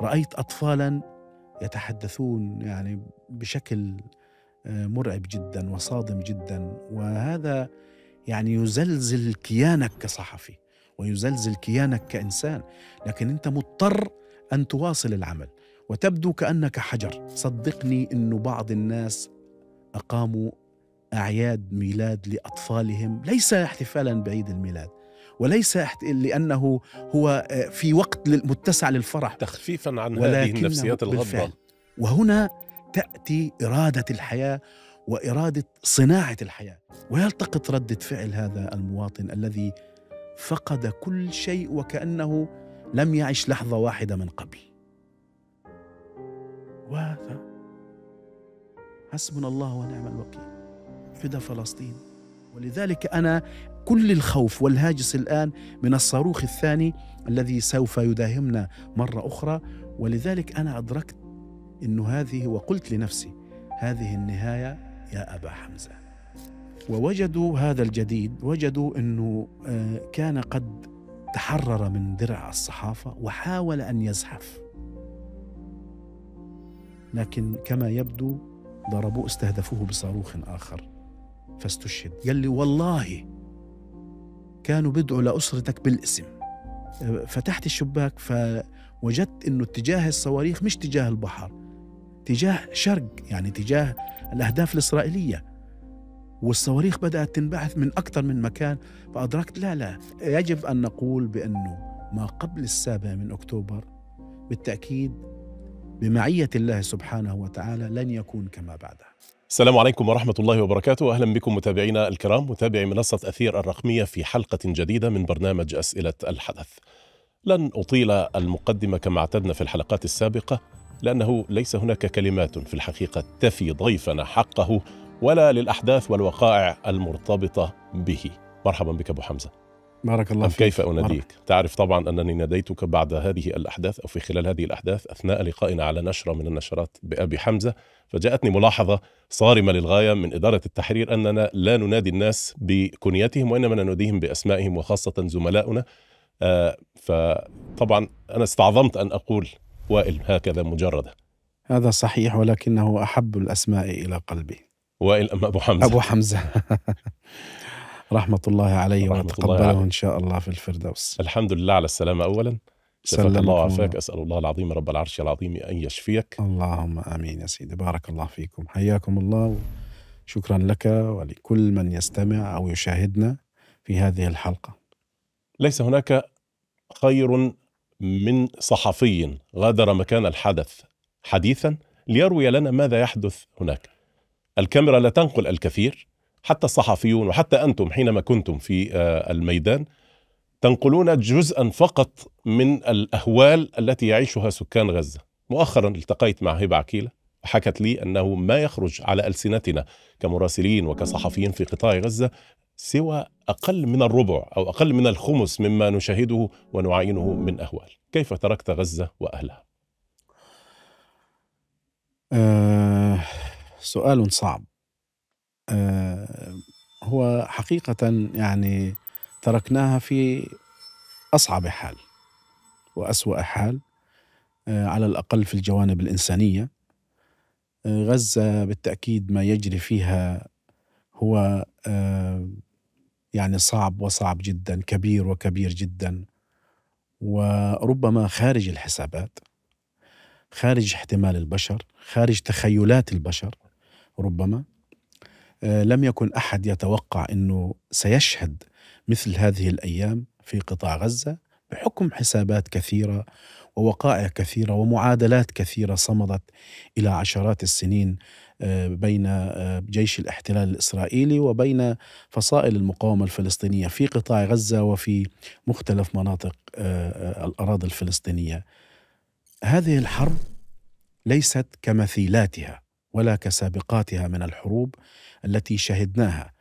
رأيت أطفالا يتحدثون يعني بشكل آه، مرعب جدا وصادم جدا وهذا يعني يزلزل كيانك كصحفي ويزلزل كيانك كإنسان لكن أنت مضطر أن تواصل العمل وتبدو كأنك حجر صدقني أن بعض الناس أقاموا أعياد ميلاد لأطفالهم ليس احتفالا بعيد الميلاد وليس لأنه هو آه، في وقت متسع للفرح تخفيفا عن هذه النفسيات الغضبة وهنا تأتي إرادة الحياة وإرادة صناعة الحياة ويلتقط ردة فعل هذا المواطن الذي فقد كل شيء وكأنه لم يعش لحظة واحدة من قبل وهذا حسبنا الله ونعم الوكيل فدا فلسطين ولذلك أنا كل الخوف والهاجس الان من الصاروخ الثاني الذي سوف يداهمنا مره اخرى ولذلك انا ادركت انه هذه وقلت لنفسي هذه النهايه يا ابا حمزه ووجدوا هذا الجديد وجدوا انه آه، كان قد تحرر من درع الصحافه وحاول ان يزحف لكن كما يبدو ضربوه استهدفوه بصاروخ اخر فاستشهد قال لي والله كانوا بدعوا لأسرتك بالاسم أه، فتحت الشباك فوجدت أنه اتجاه الصواريخ مش تجاه البحر تجاه شرق يعني تجاه الأهداف الإسرائيلية والصواريخ بدأت تنبعث من أكثر من مكان فأدركت لا لا يجب أن نقول بأنه ما قبل السابع من أكتوبر بالتأكيد بمعية الله سبحانه وتعالى لن يكون كما بعده السلام عليكم ورحمة الله وبركاته أهلا بكم متابعينا الكرام متابعي منصة أثير الرقمية في حلقة جديدة من برنامج أسئلة الحدث لن أطيل المقدمة كما اعتدنا في الحلقات السابقة لأنه ليس هناك كلمات في الحقيقة تفي ضيفنا حقه ولا للأحداث والوقائع المرتبطة به مرحبا بك أبو حمزة بارك الله فيك كيف أناديك؟ تعرف طبعا أنني ناديتك بعد هذه الأحداث أو في خلال هذه الأحداث أثناء لقائنا على نشرة من النشرات بأبي حمزة فجاءتني ملاحظة صارمة للغاية من إدارة التحرير أننا لا ننادي الناس بكنيتهم وإنما نناديهم بأسمائهم وخاصة زملاؤنا آه فطبعا أنا استعظمت أن أقول وائل هكذا مجردة هذا صحيح ولكنه أحب الأسماء إلى قلبي وائل أم أبو حمزة أبو حمزة رحمة الله عليه رحمة وتقبله إن شاء الله في الفردوس الحمد لله على السلامة أولا سلام الله وعافاك أسأل الله العظيم رب العرش العظيم أن يشفيك اللهم آمين يا سيدي بارك الله فيكم حياكم الله شكرا لك ولكل من يستمع أو يشاهدنا في هذه الحلقة ليس هناك خير من صحفي غادر مكان الحدث حديثا ليروي لنا ماذا يحدث هناك الكاميرا لا تنقل الكثير حتى الصحفيون وحتى أنتم حينما كنتم في آه، الميدان تنقلون جزءا فقط من الأهوال التي يعيشها سكان غزة مؤخرا التقيت مع هبة عكيلة وحكت لي أنه ما يخرج على ألسنتنا كمراسلين وكصحفيين في قطاع غزة سوى أقل من الربع أو أقل من الخمس مما نشاهده ونعاينه من أهوال كيف تركت غزة وأهلها؟ أه سؤال صعب آه، هو حقيقة يعني تركناها في أصعب حال وأسوأ حال آه، على الأقل في الجوانب الإنسانية آه، غزة بالتأكيد ما يجري فيها هو يعني صعب وصعب جدا كبير وكبير جدا وربما خارج الحسابات خارج احتمال البشر خارج تخيلات البشر ربما آه، لم يكن احد يتوقع انه سيشهد مثل هذه الايام في قطاع غزه بحكم حسابات كثيره ووقائع كثيره ومعادلات كثيره صمدت الى عشرات السنين آه، بين آه، جيش الاحتلال الاسرائيلي وبين فصائل المقاومه الفلسطينيه في قطاع غزه وفي مختلف مناطق الاراضي الفلسطينيه. هذه الحرب ليست كمثيلاتها ولا كسابقاتها من الحروب التي شهدناها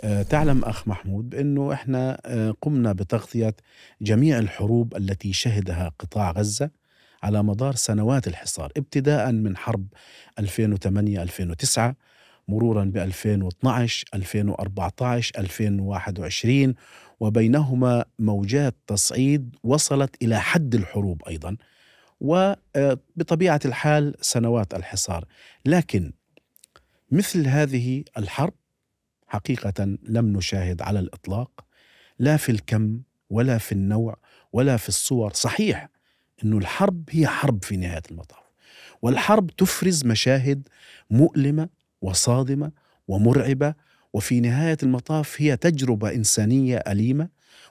آه، تعلم أخ محمود بأنه إحنا آه، قمنا بتغطية جميع الحروب التي شهدها قطاع غزة على مدار سنوات الحصار ابتداء من حرب 2008-2009 مرورا ب 2012 2014 2021 وبينهما موجات تصعيد وصلت إلى حد الحروب أيضا وبطبيعه الحال سنوات الحصار لكن مثل هذه الحرب حقيقه لم نشاهد على الاطلاق لا في الكم ولا في النوع ولا في الصور صحيح انه الحرب هي حرب في نهايه المطاف والحرب تفرز مشاهد مؤلمه وصادمه ومرعبه وفي نهايه المطاف هي تجربه انسانيه اليمه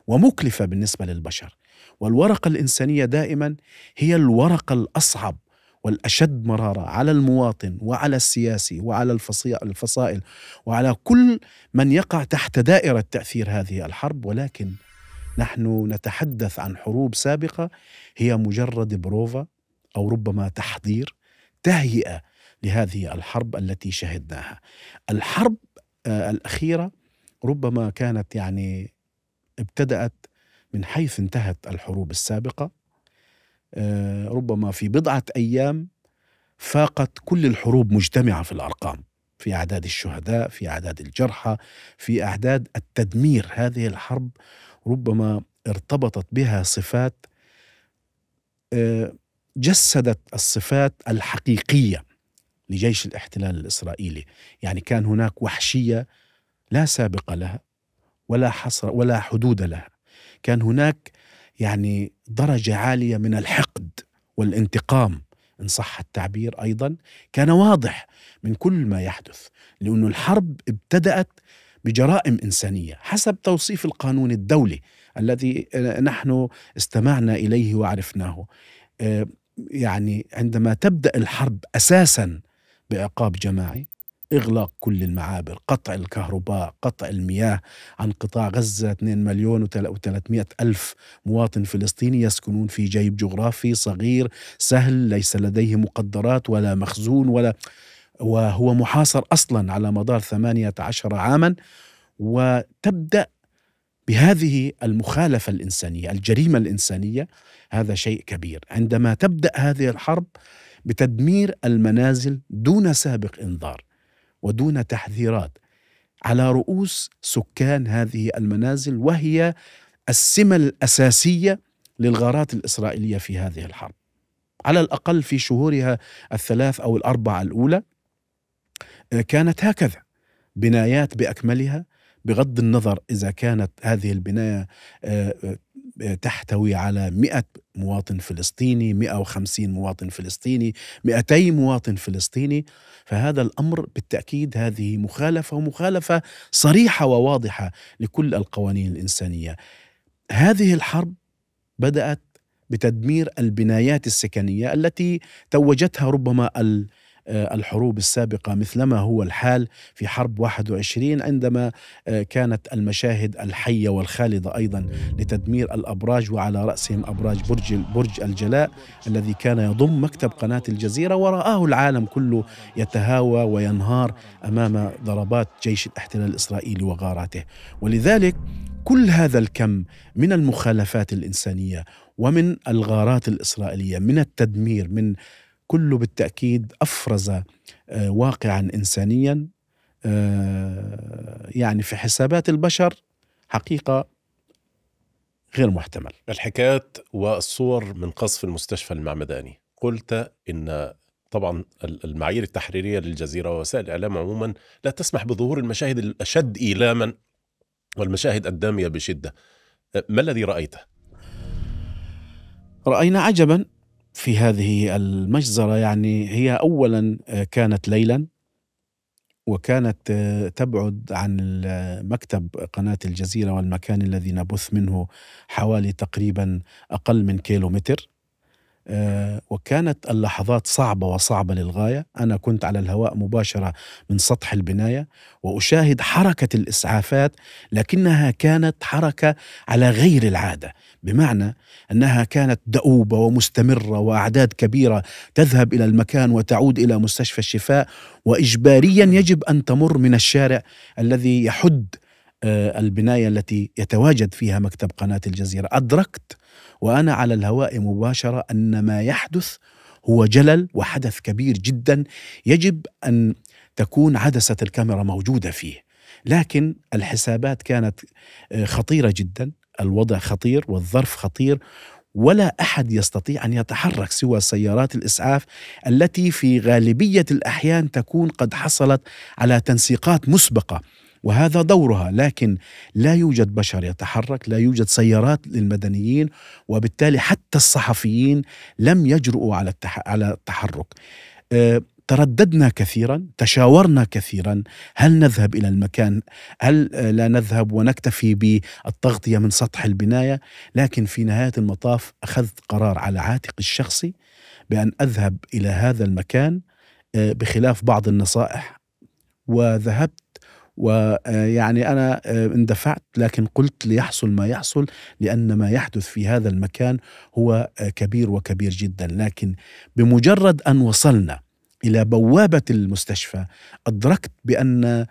ومكلفه بالنسبه للبشر والورقة الإنسانية دائما هي الورقة الأصعب والأشد مرارة على المواطن وعلى السياسي وعلى الفصائل وعلى كل من يقع تحت دائرة تأثير هذه الحرب ولكن نحن نتحدث عن حروب سابقة هي مجرد بروفا أو ربما تحضير تهيئة لهذه الحرب التي شهدناها الحرب آه، الأخيرة ربما كانت يعني ابتدأت من حيث انتهت الحروب السابقة آه، ربما في بضعة أيام فاقت كل الحروب مجتمعة في الأرقام في أعداد الشهداء في أعداد الجرحى في أعداد التدمير هذه الحرب ربما ارتبطت بها صفات آه، جسدت الصفات الحقيقية لجيش الاحتلال الإسرائيلي يعني كان هناك وحشية لا سابق لها ولا حصر ولا حدود لها كان هناك يعني درجة عالية من الحقد والانتقام إن صح التعبير أيضا كان واضح من كل ما يحدث لأن الحرب ابتدأت بجرائم إنسانية حسب توصيف القانون الدولي الذي نحن استمعنا إليه وعرفناه آه، يعني عندما تبدأ الحرب أساسا بعقاب جماعي إغلاق كل المعابر قطع الكهرباء قطع المياه عن قطاع غزة 2 مليون و300 ألف مواطن فلسطيني يسكنون في جيب جغرافي صغير سهل ليس لديه مقدرات ولا مخزون ولا وهو محاصر أصلا على مدار 18 عاما وتبدأ بهذه المخالفة الإنسانية الجريمة الإنسانية هذا شيء كبير عندما تبدأ هذه الحرب بتدمير المنازل دون سابق إنذار ودون تحذيرات على رؤوس سكان هذه المنازل وهي السمة الأساسية للغارات الإسرائيلية في هذه الحرب على الأقل في شهورها الثلاث أو الأربعة الأولى آه، كانت هكذا بنايات بأكملها بغض النظر إذا كانت هذه البناية آه، آه، تحتوي على 100 مواطن فلسطيني 150 مواطن فلسطيني 200 مواطن فلسطيني فهذا الأمر بالتأكيد هذه مخالفة ومخالفة صريحة وواضحة لكل القوانين الإنسانية هذه الحرب بدأت بتدمير البنايات السكنية التي توجتها ربما ال آه، الحروب السابقة مثلما هو الحال في حرب 21 عندما آه، كانت المشاهد الحية والخالدة أيضا لتدمير الأبراج وعلى رأسهم أبراج برج برج الجلاء الذي كان يضم مكتب قناة الجزيرة ورآه العالم كله يتهاوى وينهار أمام ضربات جيش الاحتلال الإسرائيلي وغاراته ولذلك كل هذا الكم من المخالفات الإنسانية ومن الغارات الإسرائيلية من التدمير من كله بالتأكيد أفرز آه، واقعا إنسانيا آه، يعني في حسابات البشر حقيقة غير محتمل الحكايات والصور من قصف المستشفى المعمداني قلت إن طبعا المعايير التحريرية للجزيرة ووسائل الإعلام عموما لا تسمح بظهور المشاهد الأشد إيلاما والمشاهد الدامية بشدة آه، ما الذي رأيته؟ رأينا عجبا في هذه المجزرة يعني هي أولا آه، كانت ليلا وكانت آه، تبعد عن مكتب قناة الجزيرة والمكان الذي نبث منه حوالي تقريبا أقل من كيلو متر آه، وكانت اللحظات صعبة وصعبة للغاية أنا كنت على الهواء مباشرة من سطح البناية وأشاهد حركة الإسعافات لكنها كانت حركة على غير العادة بمعنى أنها كانت دؤوبة ومستمرة وأعداد كبيرة تذهب إلى المكان وتعود إلى مستشفى الشفاء وإجباريا يجب أن تمر من الشارع الذي يحد آه، البناية التي يتواجد فيها مكتب قناة الجزيرة أدركت وأنا على الهواء مباشرة أن ما يحدث هو جلل وحدث كبير جدا يجب أن تكون عدسة الكاميرا موجودة فيه لكن الحسابات كانت آه، خطيرة جدا الوضع خطير والظرف خطير ولا احد يستطيع ان يتحرك سوى سيارات الاسعاف التي في غالبيه الاحيان تكون قد حصلت على تنسيقات مسبقه وهذا دورها لكن لا يوجد بشر يتحرك لا يوجد سيارات للمدنيين وبالتالي حتى الصحفيين لم يجرؤوا على على التحرك آه، ترددنا كثيرا تشاورنا كثيرا هل نذهب الى المكان هل آه، لا نذهب ونكتفي بالتغطيه من سطح البنايه لكن في نهايه المطاف اخذت قرار على عاتقي الشخصي بان اذهب الى هذا المكان آه، بخلاف بعض النصائح وذهبت ويعني أنا آه، اندفعت لكن قلت ليحصل ما يحصل لأن ما يحدث في هذا المكان هو آه، كبير وكبير جدا لكن بمجرد أن وصلنا إلى بوابة المستشفى أدركت بأن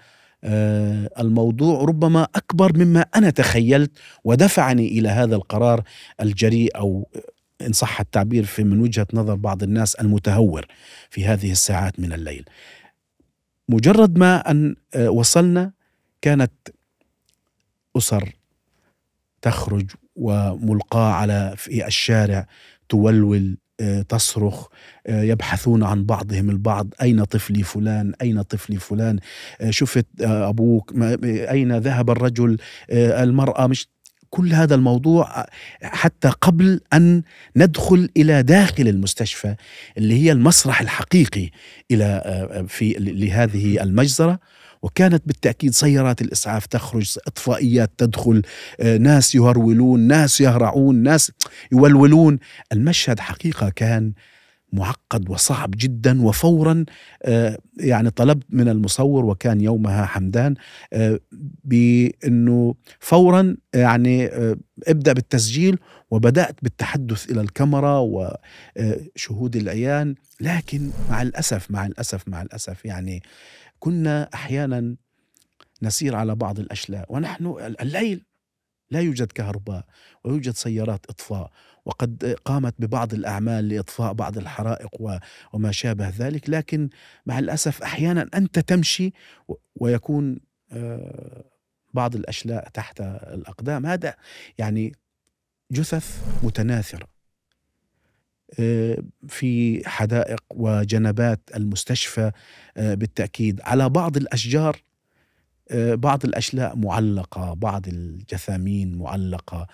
آه، الموضوع ربما أكبر مما أنا تخيلت ودفعني إلى هذا القرار الجريء أو إن صح التعبير في من وجهة نظر بعض الناس المتهور في هذه الساعات من الليل مجرد ما أن آه، وصلنا كانت أسر تخرج وملقاة على في الشارع تولول آه، تصرخ آه، يبحثون عن بعضهم البعض أين طفلي فلان أين طفلي فلان شفت أبوك أين ذهب الرجل المرأة مش كل هذا الموضوع حتى قبل ان ندخل الى داخل المستشفى اللي هي المسرح الحقيقي الى آه، في لهذه المجزره وكانت بالتأكيد سيارات الإسعاف تخرج إطفائيات تدخل آه، ناس يهرولون ناس يهرعون ناس يولولون المشهد حقيقة كان معقد وصعب جدا وفورا آه، يعني طلبت من المصور وكان يومها حمدان آه، بانه فورا آه، يعني ابدا بالتسجيل وبدات بالتحدث الى الكاميرا وشهود العيان لكن مع الاسف مع الاسف مع الاسف يعني كنا احيانا نسير على بعض الاشلاء ونحن الليل لا يوجد كهرباء ويوجد سيارات اطفاء وقد قامت ببعض الأعمال لإطفاء بعض الحرائق وما شابه ذلك لكن مع الأسف أحيانا أنت تمشي ويكون آه، بعض الأشلاء تحت الأقدام هذا يعني جثث متناثرة آه، في حدائق وجنبات المستشفى آه، بالتأكيد على بعض الأشجار آه، بعض الاشلاء معلقه بعض الجثامين معلقه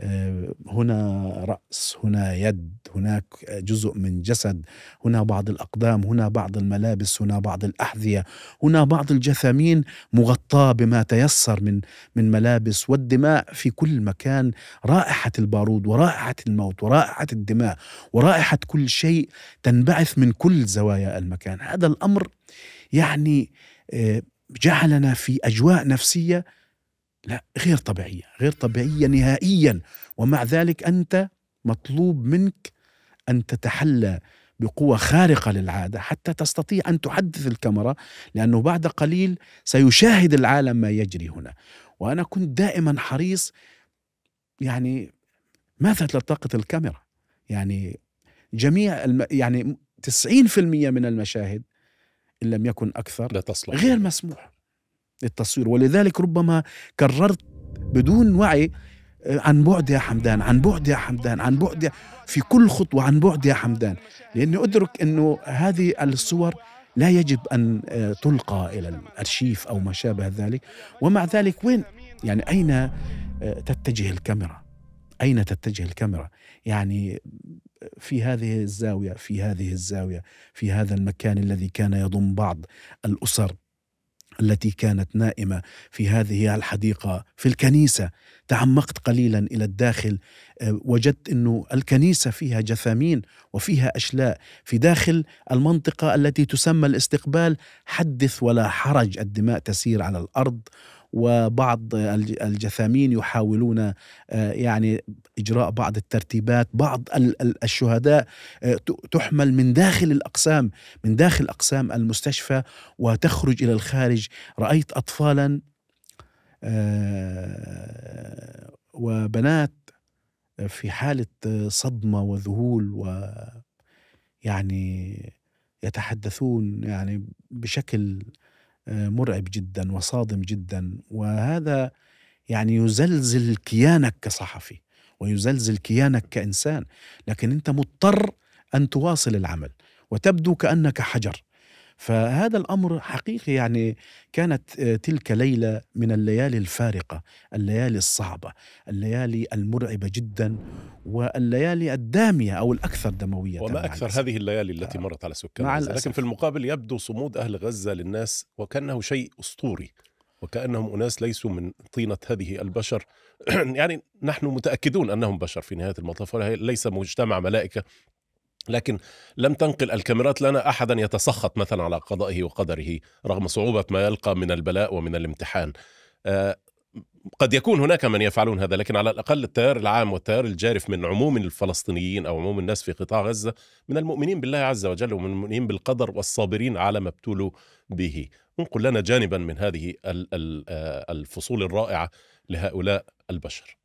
آه، هنا راس هنا يد هناك جزء من جسد هنا بعض الاقدام هنا بعض الملابس هنا بعض الاحذيه هنا بعض الجثامين مغطاه بما تيسر من من ملابس والدماء في كل مكان رائحه البارود ورائحه الموت ورائحه الدماء ورائحه كل شيء تنبعث من كل زوايا المكان هذا الامر يعني آه، جعلنا في اجواء نفسيه لا غير طبيعيه، غير طبيعيه نهائيا ومع ذلك انت مطلوب منك ان تتحلى بقوة خارقة للعادة حتى تستطيع أن تحدث الكاميرا لأنه بعد قليل سيشاهد العالم ما يجري هنا وأنا كنت دائما حريص يعني ماذا تلتقط الكاميرا يعني جميع الم... يعني 90% من المشاهد إن لم يكن أكثر لا تصلح غير مسموح للتصوير ولذلك ربما كررت بدون وعي آه، عن بعد يا حمدان عن بعد يا حمدان عن بعد يا في كل خطوة عن بعد يا حمدان لأني أدرك أنه هذه الصور لا يجب أن آه، تلقى إلى الأرشيف أو ما شابه ذلك ومع ذلك وين يعني أين آه، تتجه الكاميرا أين تتجه الكاميرا يعني في هذه الزاويه في هذه الزاويه في هذا المكان الذي كان يضم بعض الاسر التي كانت نائمه في هذه الحديقه في الكنيسه تعمقت قليلا الى الداخل آه، وجدت انه الكنيسه فيها جثامين وفيها اشلاء في داخل المنطقه التي تسمى الاستقبال حدث ولا حرج الدماء تسير على الارض وبعض الجثامين يحاولون آه، يعني إجراء بعض الترتيبات بعض الشهداء آه، تحمل من داخل الأقسام من داخل أقسام المستشفى وتخرج إلى الخارج رأيت أطفالا آه، وبنات في حالة صدمة وذهول و يعني يتحدثون يعني بشكل آه، مرعب جدا وصادم جدا وهذا يعني يزلزل كيانك كصحفي ويزلزل كيانك كانسان لكن انت مضطر ان تواصل العمل وتبدو كانك حجر فهذا الامر حقيقي يعني كانت آه، تلك ليله من الليالي الفارقه، الليالي الصعبه، الليالي المرعبه جدا والليالي الداميه او الاكثر دمويه وما اكثر الأسف. هذه الليالي آه، التي مرت على سكان مع غزه، الأسف. لكن في المقابل يبدو صمود اهل غزه للناس وكانه شيء اسطوري. وكانهم اناس ليسوا من طينه هذه البشر يعني نحن متاكدون انهم بشر في نهايه المطاف ليس مجتمع ملائكه لكن لم تنقل الكاميرات لنا احدا يتسخط مثلا على قضائه وقدره رغم صعوبه ما يلقى من البلاء ومن الامتحان آه، قد يكون هناك من يفعلون هذا لكن على الاقل التيار العام والتيار الجارف من عموم الفلسطينيين او عموم الناس في قطاع غزه من المؤمنين بالله عز وجل ومن المؤمنين بالقدر والصابرين على ما ابتلوا به انقل لنا جانبا من هذه آه، الفصول الرائعه لهؤلاء البشر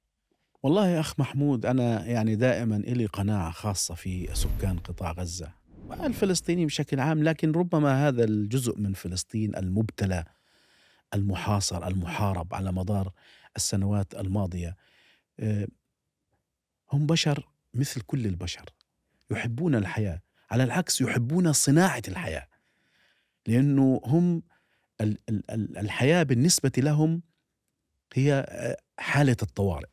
والله يا أخ محمود أنا يعني دائما إلي قناعة خاصة في سكان قطاع غزة والفلسطيني بشكل عام لكن ربما هذا الجزء من فلسطين المبتلى المحاصر المحارب على مدار السنوات الماضية آه، هم بشر مثل كل البشر يحبون الحياة على العكس يحبون صناعة الحياة لأنه هم الحياة بالنسبة لهم هي آه، حالة الطوارئ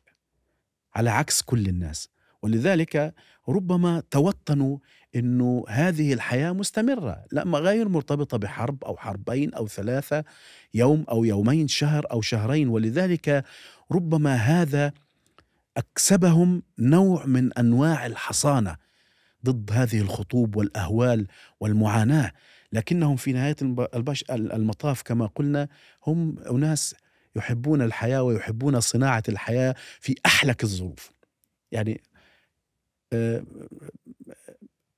على عكس كل الناس ولذلك ربما توطنوا انه هذه الحياه مستمره، لا غير مرتبطه بحرب او حربين او ثلاثه يوم او يومين شهر او شهرين ولذلك ربما هذا اكسبهم نوع من انواع الحصانه ضد هذه الخطوب والاهوال والمعاناه، لكنهم في نهايه المطاف كما قلنا هم اناس يحبون الحياة ويحبون صناعة الحياة في أحلك الظروف يعني آه،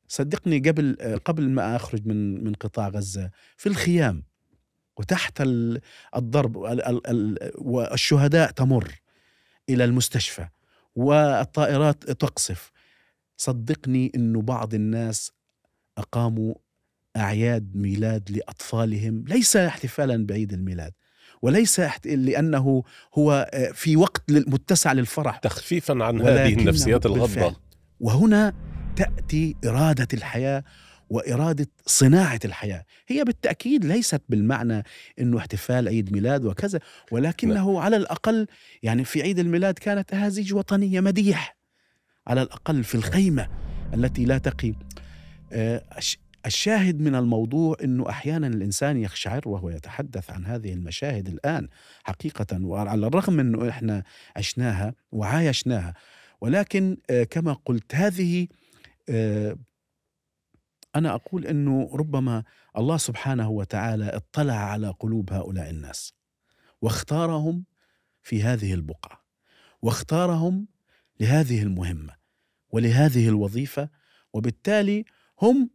صدقني قبل آه، قبل ما أخرج من من قطاع غزة في الخيام وتحت الضرب والشهداء تمر إلى المستشفى والطائرات تقصف صدقني أنه بعض الناس أقاموا أعياد ميلاد لأطفالهم ليس احتفالا بعيد الميلاد وليس لأنه هو آه، في وقت متسع للفرح تخفيفا عن هذه النفسيات الغضبة وهنا تأتي إرادة الحياة وإرادة صناعة الحياة هي بالتأكيد ليست بالمعنى أنه احتفال عيد ميلاد وكذا ولكنه لا. على الأقل يعني في عيد الميلاد كانت أهازيج وطنية مديح على الأقل في الخيمة التي لا تقي آه، الشاهد من الموضوع انه احيانا الانسان يخشعر وهو يتحدث عن هذه المشاهد الان حقيقه وعلى الرغم انه احنا عشناها وعايشناها ولكن آه، كما قلت هذه آه، انا اقول انه ربما الله سبحانه وتعالى اطلع على قلوب هؤلاء الناس واختارهم في هذه البقعه واختارهم لهذه المهمه ولهذه الوظيفه وبالتالي هم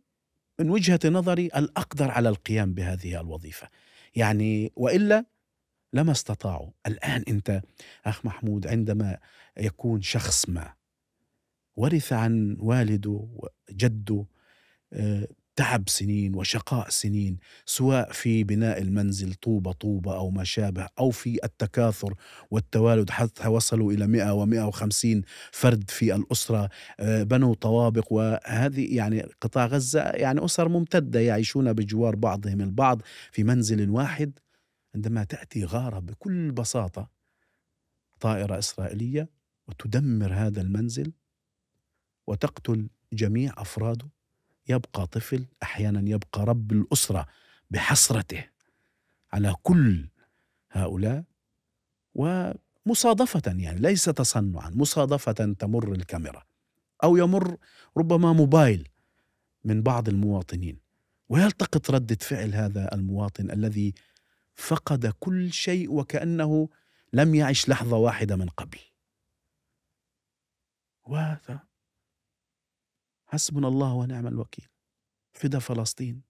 من وجهه نظري الاقدر على القيام بهذه الوظيفه يعني والا لما استطاعوا الان انت اخ محمود عندما يكون شخص ما ورث عن والده وجده آه، تعب سنين وشقاء سنين سواء في بناء المنزل طوبة طوبة أو ما شابه أو في التكاثر والتوالد حتى وصلوا إلى 100 و150 فرد في الأسرة آه، بنوا طوابق وهذه يعني قطاع غزة يعني أسر ممتدة يعيشون بجوار بعضهم البعض في منزل واحد عندما تأتي غارة بكل بساطة طائرة إسرائيلية وتدمر هذا المنزل وتقتل جميع أفراده يبقى طفل احيانا يبقى رب الاسره بحسرته على كل هؤلاء ومصادفه يعني ليس تصنعا مصادفه تمر الكاميرا او يمر ربما موبايل من بعض المواطنين ويلتقط رده فعل هذا المواطن الذي فقد كل شيء وكانه لم يعش لحظه واحده من قبل وهذا حسبنا الله ونعم الوكيل فدا فلسطين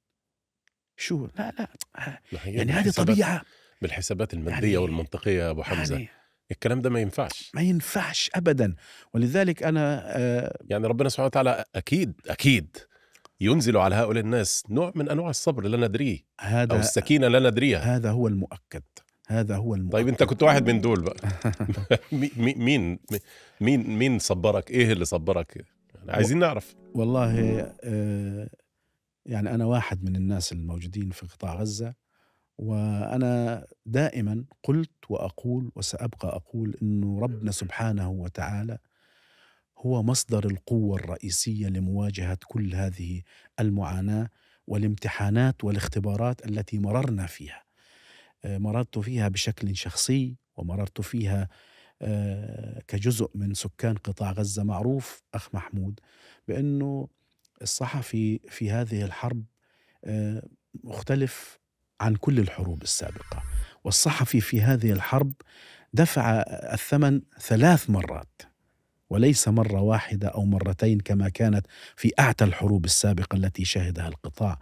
شو لا لا يعني هذه طبيعه بالحسابات الماديه يعني والمنطقيه يا ابو حمزه يعني الكلام ده ما ينفعش ما ينفعش ابدا ولذلك انا آه يعني ربنا سبحانه وتعالى اكيد اكيد ينزل على هؤلاء الناس نوع من انواع الصبر لا ندريه هذا او السكينه لا ندريها هذا هو المؤكد هذا هو المؤكد طيب انت كنت واحد من دول بقى مين مين مين صبرك ايه اللي صبرك عايزين نعرف والله آه، يعني انا واحد من الناس الموجودين في قطاع غزه وانا دائما قلت واقول وسابقى اقول انه ربنا سبحانه وتعالى هو مصدر القوه الرئيسيه لمواجهه كل هذه المعاناه والامتحانات والاختبارات التي مررنا فيها آه، مررت فيها بشكل شخصي ومررت فيها آه، كجزء من سكان قطاع غزة معروف أخ محمود بأنه الصحفي في هذه الحرب آه، مختلف عن كل الحروب السابقة والصحفي في هذه الحرب دفع الثمن ثلاث مرات وليس مرة واحدة أو مرتين كما كانت في أعتى الحروب السابقة التي شهدها القطاع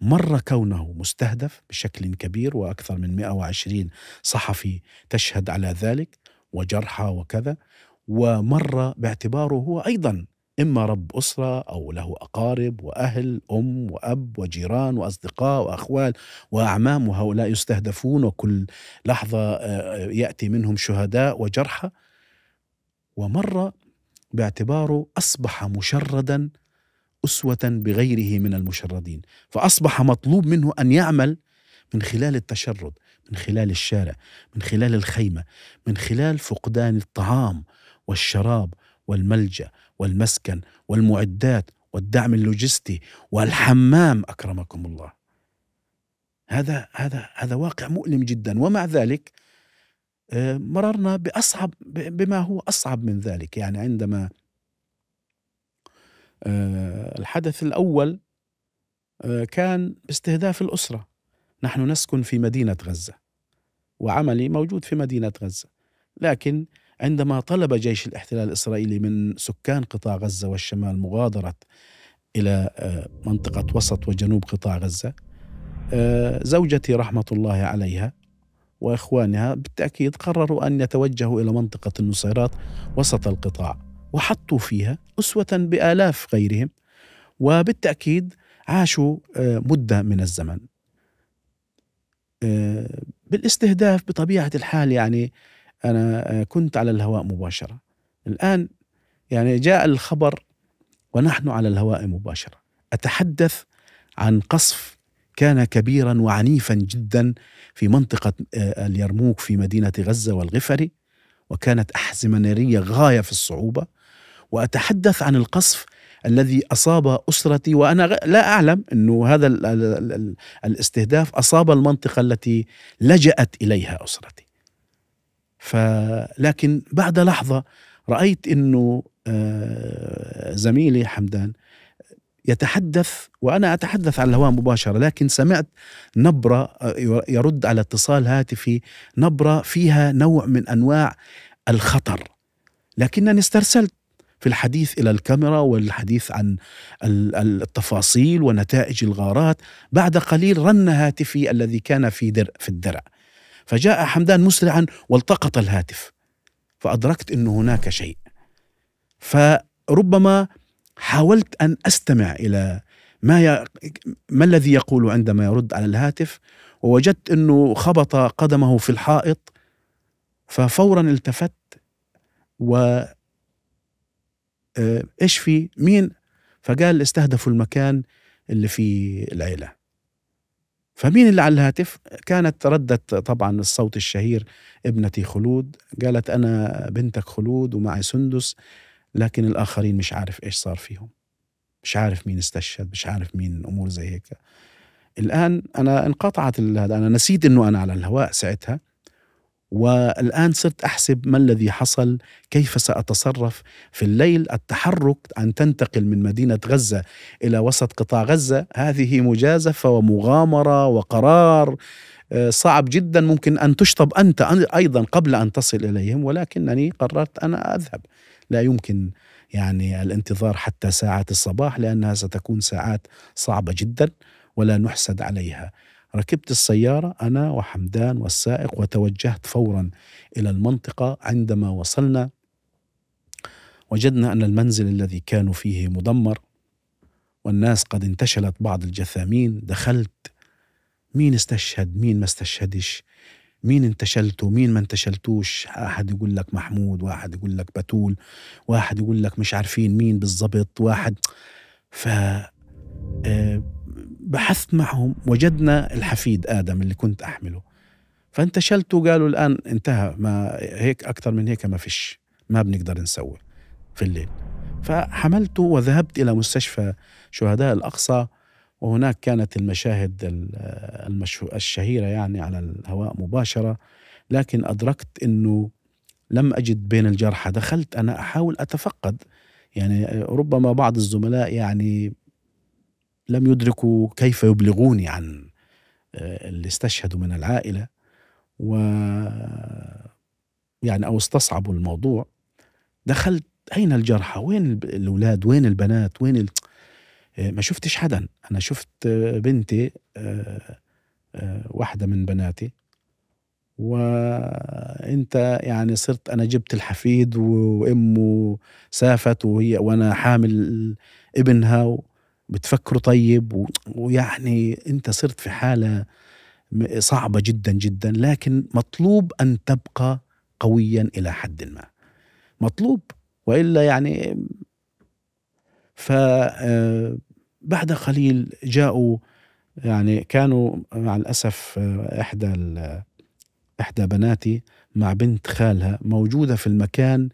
مرة كونه مستهدف بشكل كبير وأكثر من 120 صحفي تشهد على ذلك وجرحى وكذا ومر باعتباره هو أيضا إما رب أسرة أو له أقارب وأهل أم وأب وجيران وأصدقاء وأخوال وأعمام وهؤلاء يستهدفون وكل لحظة آه، يأتي منهم شهداء وجرحى ومر باعتباره أصبح مشردا أسوة بغيره من المشردين فأصبح مطلوب منه أن يعمل من خلال التشرد من خلال الشارع من خلال الخيمه من خلال فقدان الطعام والشراب والملجا والمسكن والمعدات والدعم اللوجستي والحمام اكرمكم الله هذا هذا هذا واقع مؤلم جدا ومع ذلك آه، مررنا باصعب بما هو اصعب من ذلك يعني عندما آه، الحدث الاول آه، كان باستهداف الاسره نحن نسكن في مدينة غزة وعملي موجود في مدينة غزة لكن عندما طلب جيش الاحتلال الإسرائيلي من سكان قطاع غزة والشمال مغادرة إلى آه، منطقة وسط وجنوب قطاع غزة آه، زوجتي رحمة الله عليها وإخوانها بالتأكيد قرروا أن يتوجهوا إلى منطقة النصيرات وسط القطاع وحطوا فيها أسوة بآلاف غيرهم وبالتأكيد عاشوا آه، مدة من الزمن آه، بالاستهداف بطبيعه الحال يعني انا آه، كنت على الهواء مباشره الان يعني جاء الخبر ونحن على الهواء مباشره اتحدث عن قصف كان كبيرا وعنيفا جدا في منطقه آه، اليرموك في مدينه غزه والغفري وكانت احزمه ناريه غايه في الصعوبه واتحدث عن القصف الذي أصاب أسرتي وأنا لا أعلم أنه هذا الـ الـ الـ الاستهداف أصاب المنطقة التي لجأت إليها أسرتي فلكن بعد لحظة رأيت أنه آه، زميلي حمدان يتحدث وأنا أتحدث على الهواء مباشرة لكن سمعت نبرة آه، يرد على اتصال هاتفي نبرة فيها نوع من أنواع الخطر لكنني استرسلت في الحديث الى الكاميرا والحديث عن التفاصيل ونتائج الغارات بعد قليل رن هاتفي الذي كان في درع في الدرع فجاء حمدان مسرعا والتقط الهاتف فادركت ان هناك شيء فربما حاولت ان استمع الى ما ي... ما الذي يقول عندما يرد على الهاتف ووجدت انه خبط قدمه في الحائط ففورا التفت و آه، ايش في مين فقال استهدفوا المكان اللي فيه العيله فمين اللي على الهاتف كانت ردت طبعا الصوت الشهير ابنتي خلود قالت انا بنتك خلود ومعي سندس لكن الاخرين مش عارف ايش صار فيهم مش عارف مين استشهد مش عارف مين امور زي هيك الان انا انقطعت هذا انا نسيت انه انا على الهواء ساعتها والآن صرت أحسب ما الذي حصل كيف سأتصرف في الليل التحرك أن تنتقل من مدينة غزة إلى وسط قطاع غزة هذه مجازفة ومغامرة وقرار آه، صعب جدا ممكن أن تشطب أنت أيضا قبل أن تصل إليهم ولكنني قررت أنا أذهب لا يمكن يعني الانتظار حتى ساعات الصباح لأنها ستكون ساعات صعبة جدا ولا نحسد عليها ركبت السيارة أنا وحمدان والسائق وتوجهت فورا إلى المنطقة عندما وصلنا وجدنا أن المنزل الذي كانوا فيه مدمر والناس قد انتشلت بعض الجثامين دخلت مين استشهد مين ما استشهدش مين انتشلته مين ما انتشلتوش أحد يقول لك محمود واحد يقول لك بتول واحد يقول لك مش عارفين مين بالضبط واحد ف آه بحثت معهم وجدنا الحفيد آدم اللي كنت أحمله فانت شلته قالوا الآن انتهى ما هيك أكثر من هيك ما فيش ما بنقدر نسوي في الليل فحملته وذهبت إلى مستشفى شهداء الأقصى وهناك كانت المشاهد المشهو... الشهيرة يعني على الهواء مباشرة لكن أدركت أنه لم أجد بين الجرحى دخلت أنا أحاول أتفقد يعني ربما بعض الزملاء يعني لم يدركوا كيف يبلغوني عن آه، اللي استشهدوا من العائلة و يعني أو استصعبوا الموضوع دخلت أين الجرحى وين الأولاد وين البنات وين ال... آه، ما شفتش حدا أنا شفت آه، بنتي واحدة من بناتي وانت يعني صرت انا جبت الحفيد وامه سافت وهي وانا حامل ابنها و... بتفكروا طيب ويعني انت صرت في حاله صعبه جدا جدا لكن مطلوب ان تبقى قويا الى حد ما مطلوب والا يعني ف آه، بعد قليل جاءوا يعني كانوا مع الاسف آه، احدى احدى بناتي مع بنت خالها موجوده في المكان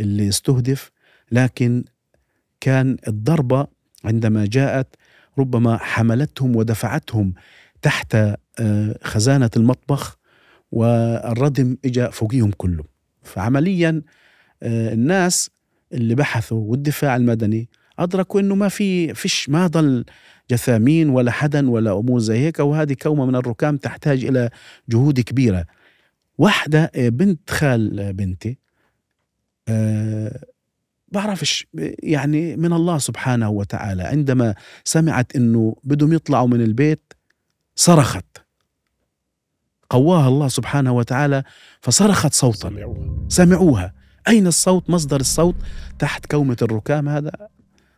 اللي استهدف لكن كان الضربه عندما جاءت ربما حملتهم ودفعتهم تحت آه، خزانة المطبخ والردم اجى فوقيهم كله فعمليا آه، الناس اللي بحثوا والدفاع المدني ادركوا انه ما في فيش ما ضل جثامين ولا حدا ولا امور زي هيك وهذه كومه من الركام تحتاج الى جهود كبيره واحده آه، بنت خال بنتي بعرفش يعني من الله سبحانه وتعالى عندما سمعت انه بدهم يطلعوا من البيت صرخت قواها الله سبحانه وتعالى فصرخت صوتا سمعوها, أين الصوت مصدر الصوت تحت كومة الركام هذا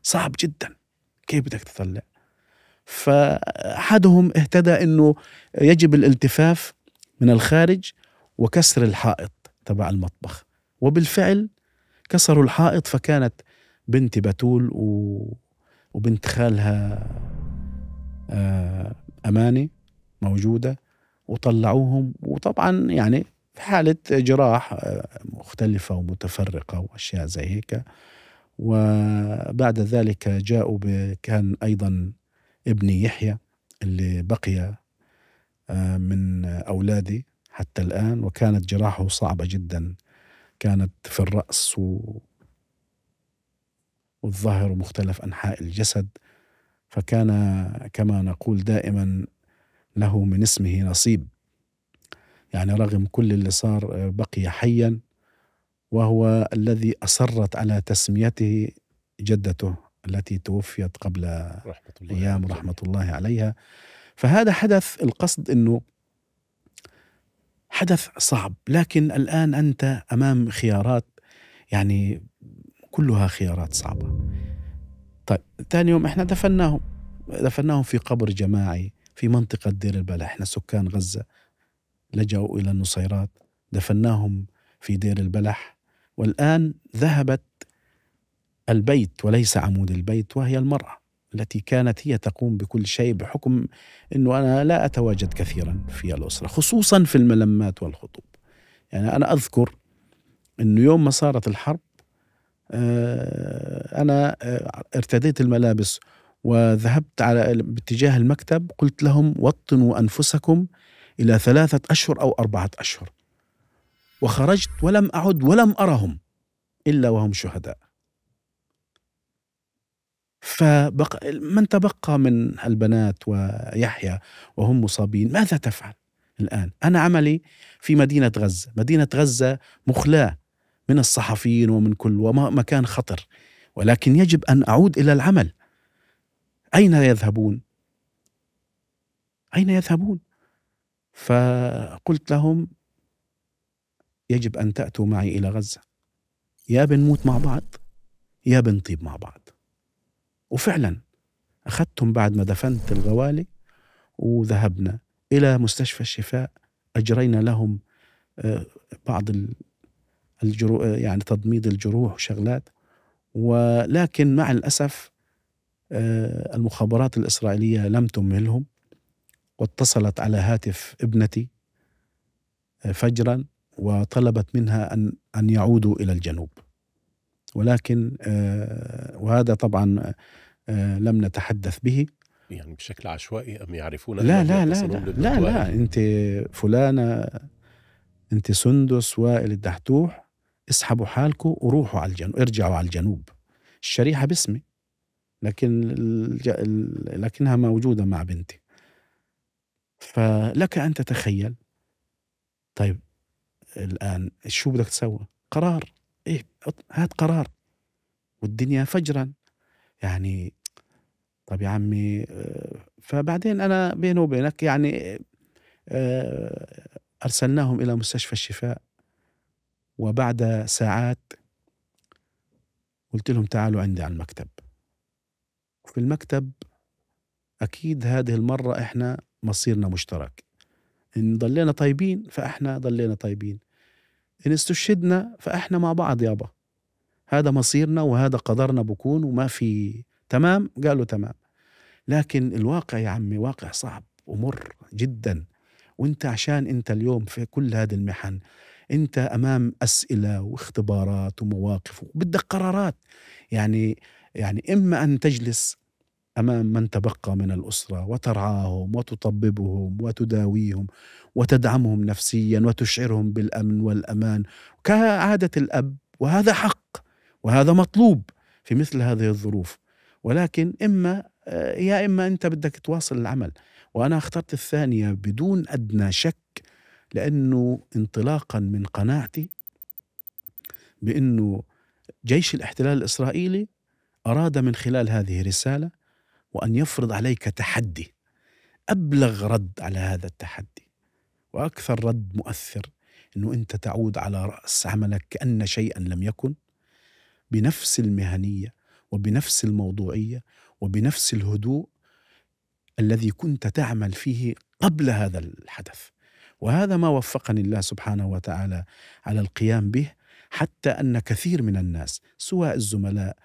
صعب جدا كيف بدك تطلع فأحدهم اهتدى أنه يجب الالتفاف من الخارج وكسر الحائط تبع المطبخ وبالفعل كسروا الحائط فكانت بنتي بتول و... وبنت خالها آه، أماني موجودة وطلعوهم وطبعا يعني في حالة جراح آه، مختلفة ومتفرقة وأشياء زي هيك وبعد ذلك جاءوا كان أيضا ابني يحيى اللي بقي آه، من أولادي حتى الآن وكانت جراحه صعبة جدا كانت في الرأس و... والظهر ومختلف أنحاء الجسد فكان كما نقول دائما له من اسمه نصيب يعني رغم كل اللي صار آه، بقي حيا وهو الذي أصرت على تسميته جدته التي توفيت قبل رحمة الله أيام رحمة الله عليها فهذا حدث القصد أنه حدث صعب لكن الآن أنت أمام خيارات يعني كلها خيارات صعبة طيب ثاني يوم احنا دفناهم دفناهم في قبر جماعي في منطقة دير البلح احنا سكان غزة لجأوا إلى النصيرات دفناهم في دير البلح والآن ذهبت البيت وليس عمود البيت وهي المرأة التي كانت هي تقوم بكل شيء بحكم انه انا لا اتواجد كثيرا في الاسره خصوصا في الملمات والخطوب يعني انا اذكر انه يوم ما صارت الحرب آه، انا آه، ارتديت الملابس وذهبت على باتجاه المكتب قلت لهم وطنوا انفسكم الى ثلاثه اشهر او اربعه اشهر وخرجت ولم اعد ولم ارهم الا وهم شهداء فمن تبقى من البنات ويحيى وهم مصابين ماذا تفعل الآن أنا عملي في مدينة غزة مدينة غزة مخلاة من الصحفيين ومن كل ومكان خطر ولكن يجب أن أعود إلى العمل أين يذهبون أين يذهبون فقلت لهم يجب أن تأتوا معي إلى غزة يا بنموت مع بعض يا بنطيب مع بعض وفعلا أخذتهم بعد ما دفنت الغوالي وذهبنا إلى مستشفى الشفاء أجرينا لهم آه، بعض الجروح آه، يعني تضميد الجروح وشغلات ولكن مع الأسف آه، المخابرات الإسرائيلية لم تمهلهم واتصلت على هاتف ابنتي فجرا وطلبت منها أن أن يعودوا إلى الجنوب ولكن آه، وهذا طبعا آه، لم نتحدث به يعني بشكل عشوائي أم يعرفون لا لا لا لا, لا لا أنت فلانة أنت سندس وائل الدحتوح اسحبوا حالكم وروحوا على الجنوب ارجعوا على الجنوب الشريحة باسمي لكن لكنها موجودة مع بنتي فلك أن تتخيل طيب الآن شو بدك تسوي قرار إيه هات قرار والدنيا فجرا يعني طب يا عمي آه، فبعدين أنا بيني وبينك يعني آه، أرسلناهم إلى مستشفى الشفاء وبعد ساعات قلت لهم تعالوا عندي على المكتب في المكتب أكيد هذه المرة إحنا مصيرنا مشترك إن ضلينا طيبين فإحنا ضلينا طيبين إن استشهدنا فإحنا مع بعض يابا هذا مصيرنا وهذا قدرنا بكون وما في تمام قالوا تمام لكن الواقع يا عمي واقع صعب ومر جدا وانت عشان انت اليوم في كل هذه المحن انت امام اسئله واختبارات ومواقف وبدك قرارات يعني يعني اما ان تجلس امام من تبقى من الاسره وترعاهم وتطببهم وتداويهم وتدعمهم نفسيا وتشعرهم بالامن والامان كعاده الاب وهذا حق وهذا مطلوب في مثل هذه الظروف ولكن اما آه، يا اما انت بدك تواصل العمل وانا اخترت الثانيه بدون ادنى شك لانه انطلاقا من قناعتي بانه جيش الاحتلال الاسرائيلي اراد من خلال هذه رساله وأن يفرض عليك تحدي أبلغ رد على هذا التحدي وأكثر رد مؤثر أنه أنت تعود على رأس عملك كأن شيئا لم يكن بنفس المهنية وبنفس الموضوعية وبنفس الهدوء الذي كنت تعمل فيه قبل هذا الحدث وهذا ما وفقني الله سبحانه وتعالى على القيام به حتى ان كثير من الناس سواء الزملاء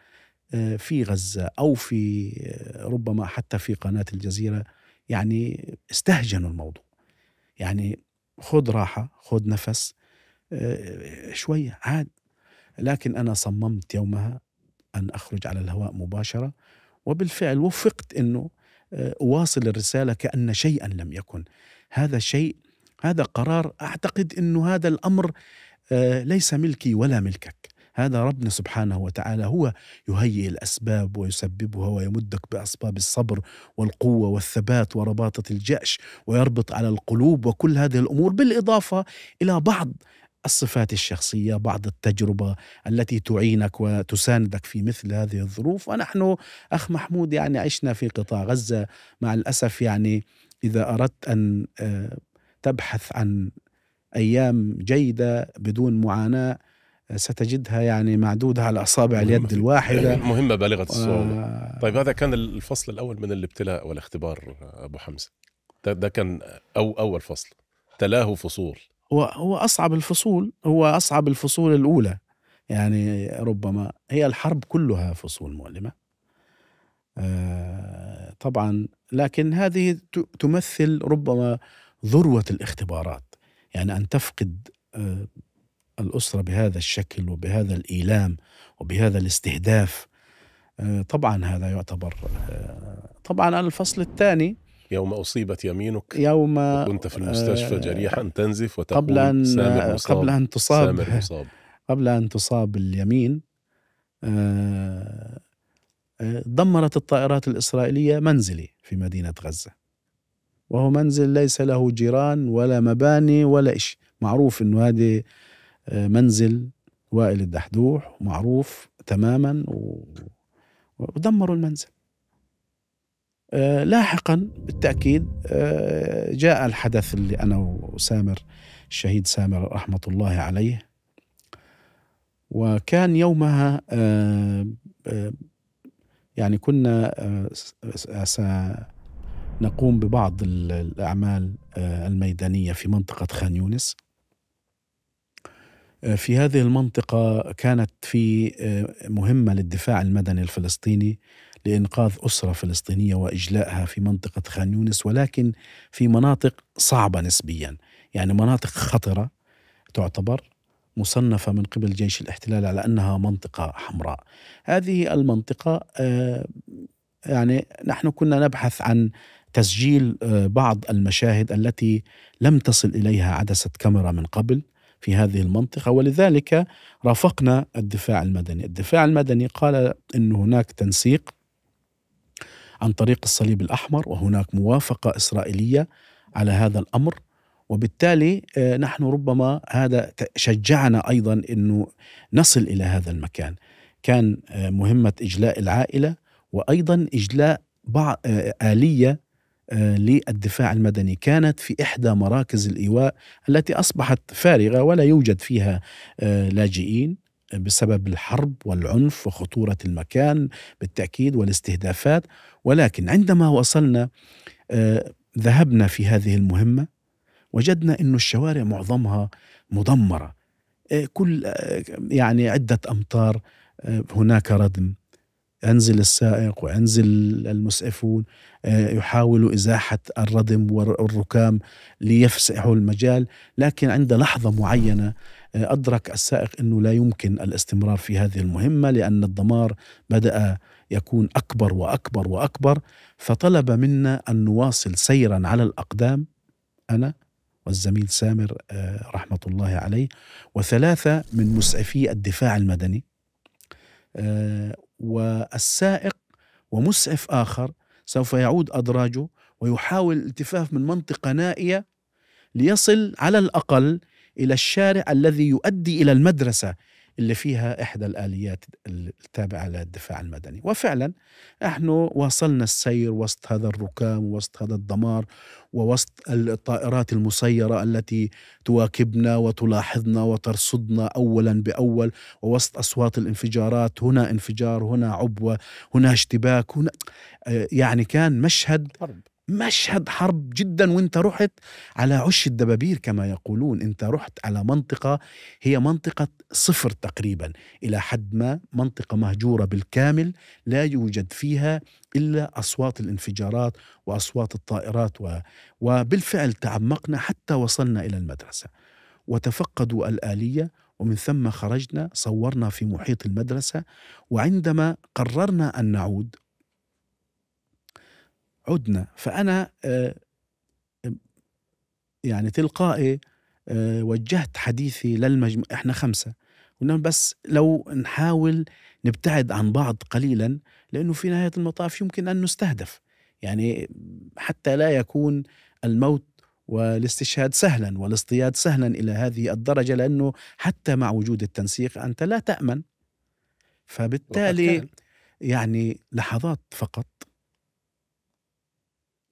آه، في غزة أو في آه، ربما حتى في قناة الجزيرة يعني استهجنوا الموضوع يعني خذ راحة خذ نفس آه، شوية عاد لكن أنا صممت يومها أن أخرج على الهواء مباشرة وبالفعل وفقت أنه أواصل الرسالة كأن شيئا لم يكن هذا شيء هذا قرار أعتقد أنه هذا الأمر ليس ملكي ولا ملكك هذا ربنا سبحانه وتعالى هو يهيئ الأسباب ويسببها ويمدك بأسباب الصبر والقوة والثبات ورباطة الجأش ويربط على القلوب وكل هذه الأمور بالإضافة إلى بعض الصفات الشخصية بعض التجربة التي تعينك وتساندك في مثل هذه الظروف ونحن أخ محمود يعني عشنا في قطاع غزة مع الأسف يعني إذا أردت أن آه، تبحث عن أيام جيدة بدون معاناة ستجدها يعني معدودة على أصابع اليد الواحدة مهمة بالغة الصعوبة آه طيب هذا كان الفصل الأول من الابتلاء والاختبار أبو حمزة ده, ده كان أو أول فصل تلاه فصول هو, هو أصعب الفصول هو أصعب الفصول الأولى يعني ربما هي الحرب كلها فصول مؤلمة آه طبعا لكن هذه تمثل ربما ذروة الاختبارات يعني أن تفقد آه، الأسرة بهذا الشكل وبهذا الإيلام وبهذا الاستهداف آه، طبعا هذا يعتبر آه، طبعا الفصل الثاني يوم أصيبت يمينك يوم كنت في المستشفى آه، جريحا تنزف وتقول قبل أن سامر قبل أن تصاب سامر مصاب قبل أن تصاب اليمين دمرت الطائرات الإسرائيلية منزلي في مدينة غزة وهو منزل ليس له جيران ولا مباني ولا شيء معروف أنه هذه منزل وائل الدحدوح معروف تماما و... ودمروا المنزل آه، لاحقا بالتأكيد آه، جاء الحدث اللي أنا وسامر الشهيد سامر رحمة الله عليه وكان يومها آه، يعني كنا سنقوم ببعض الأعمال الميدانية في منطقة خان يونس في هذه المنطقة كانت في آه، مهمة للدفاع المدني الفلسطيني لإنقاذ أسرة فلسطينية وإجلائها في منطقة خان يونس ولكن في مناطق صعبة نسبيا يعني مناطق خطرة تعتبر مصنفة من قبل جيش الاحتلال على أنها منطقة حمراء هذه المنطقة آه، يعني نحن كنا نبحث عن تسجيل آه، بعض المشاهد التي لم تصل إليها عدسة كاميرا من قبل في هذه المنطقة ولذلك رافقنا الدفاع المدني الدفاع المدني قال أن هناك تنسيق عن طريق الصليب الأحمر وهناك موافقة إسرائيلية على هذا الأمر وبالتالي آه، نحن ربما هذا شجعنا أيضا أنه نصل إلى هذا المكان كان آه، مهمة إجلاء العائلة وأيضا إجلاء بعض آه، آلية آه، للدفاع المدني كانت في إحدى مراكز الإيواء التي أصبحت فارغة ولا يوجد فيها آه، لاجئين بسبب الحرب والعنف وخطورة المكان بالتأكيد والاستهدافات ولكن عندما وصلنا آه، ذهبنا في هذه المهمة وجدنا أن الشوارع معظمها مدمرة كل يعني عدة أمتار هناك ردم انزل السائق وانزل المسعفون آه، يحاولوا ازاحه الردم والركام ليفسحوا المجال لكن عند لحظه معينه آه، ادرك السائق انه لا يمكن الاستمرار في هذه المهمه لان الدمار بدا يكون اكبر واكبر واكبر فطلب منا ان نواصل سيرا على الاقدام انا والزميل سامر آه، رحمه الله عليه وثلاثه من مسعفي الدفاع المدني والسائق ومسعف آخر سوف يعود أدراجه ويحاول الالتفاف من منطقة نائية ليصل على الأقل إلى الشارع الذي يؤدي إلى المدرسة اللي فيها إحدى الآليات التابعة للدفاع المدني وفعلا نحن واصلنا السير وسط هذا الركام وسط هذا الدمار ووسط الطائرات المسيرة التي تواكبنا وتلاحظنا وترصدنا أولا بأول ووسط أصوات الانفجارات هنا انفجار هنا عبوة هنا اشتباك هنا آه، يعني كان مشهد حرب. مشهد حرب جدا وانت رحت على عش الدبابير كما يقولون انت رحت على منطقه هي منطقه صفر تقريبا الى حد ما منطقه مهجوره بالكامل لا يوجد فيها الا اصوات الانفجارات واصوات الطائرات و... وبالفعل تعمقنا حتى وصلنا الى المدرسه وتفقدوا الاليه ومن ثم خرجنا صورنا في محيط المدرسه وعندما قررنا ان نعود عدنا فأنا آه، يعني تلقائي آه، وجهت حديثي للمجموعة احنا خمسة قلنا بس لو نحاول نبتعد عن بعض قليلا لأنه في نهاية المطاف يمكن أن نستهدف يعني حتى لا يكون الموت والاستشهاد سهلا والاصطياد سهلا إلى هذه الدرجة لأنه حتى مع وجود التنسيق أنت لا تأمن فبالتالي يعني لحظات فقط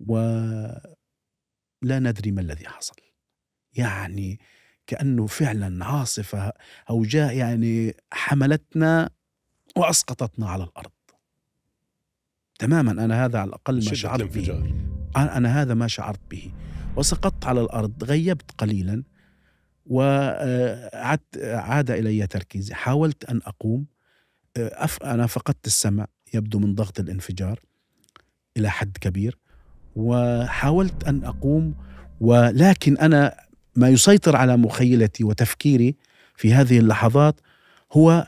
ولا ندري ما الذي حصل يعني كأنه فعلا عاصفة أو جاء يعني حملتنا وأسقطتنا على الأرض تماما أنا هذا على الأقل ما شعرت به أنا هذا ما شعرت به وسقطت على الأرض غيبت قليلا وعاد آه، عاد إلي تركيزي حاولت أن أقوم آه، أنا فقدت السمع يبدو من ضغط الانفجار إلى حد كبير وحاولت ان اقوم ولكن انا ما يسيطر على مخيلتي وتفكيري في هذه اللحظات هو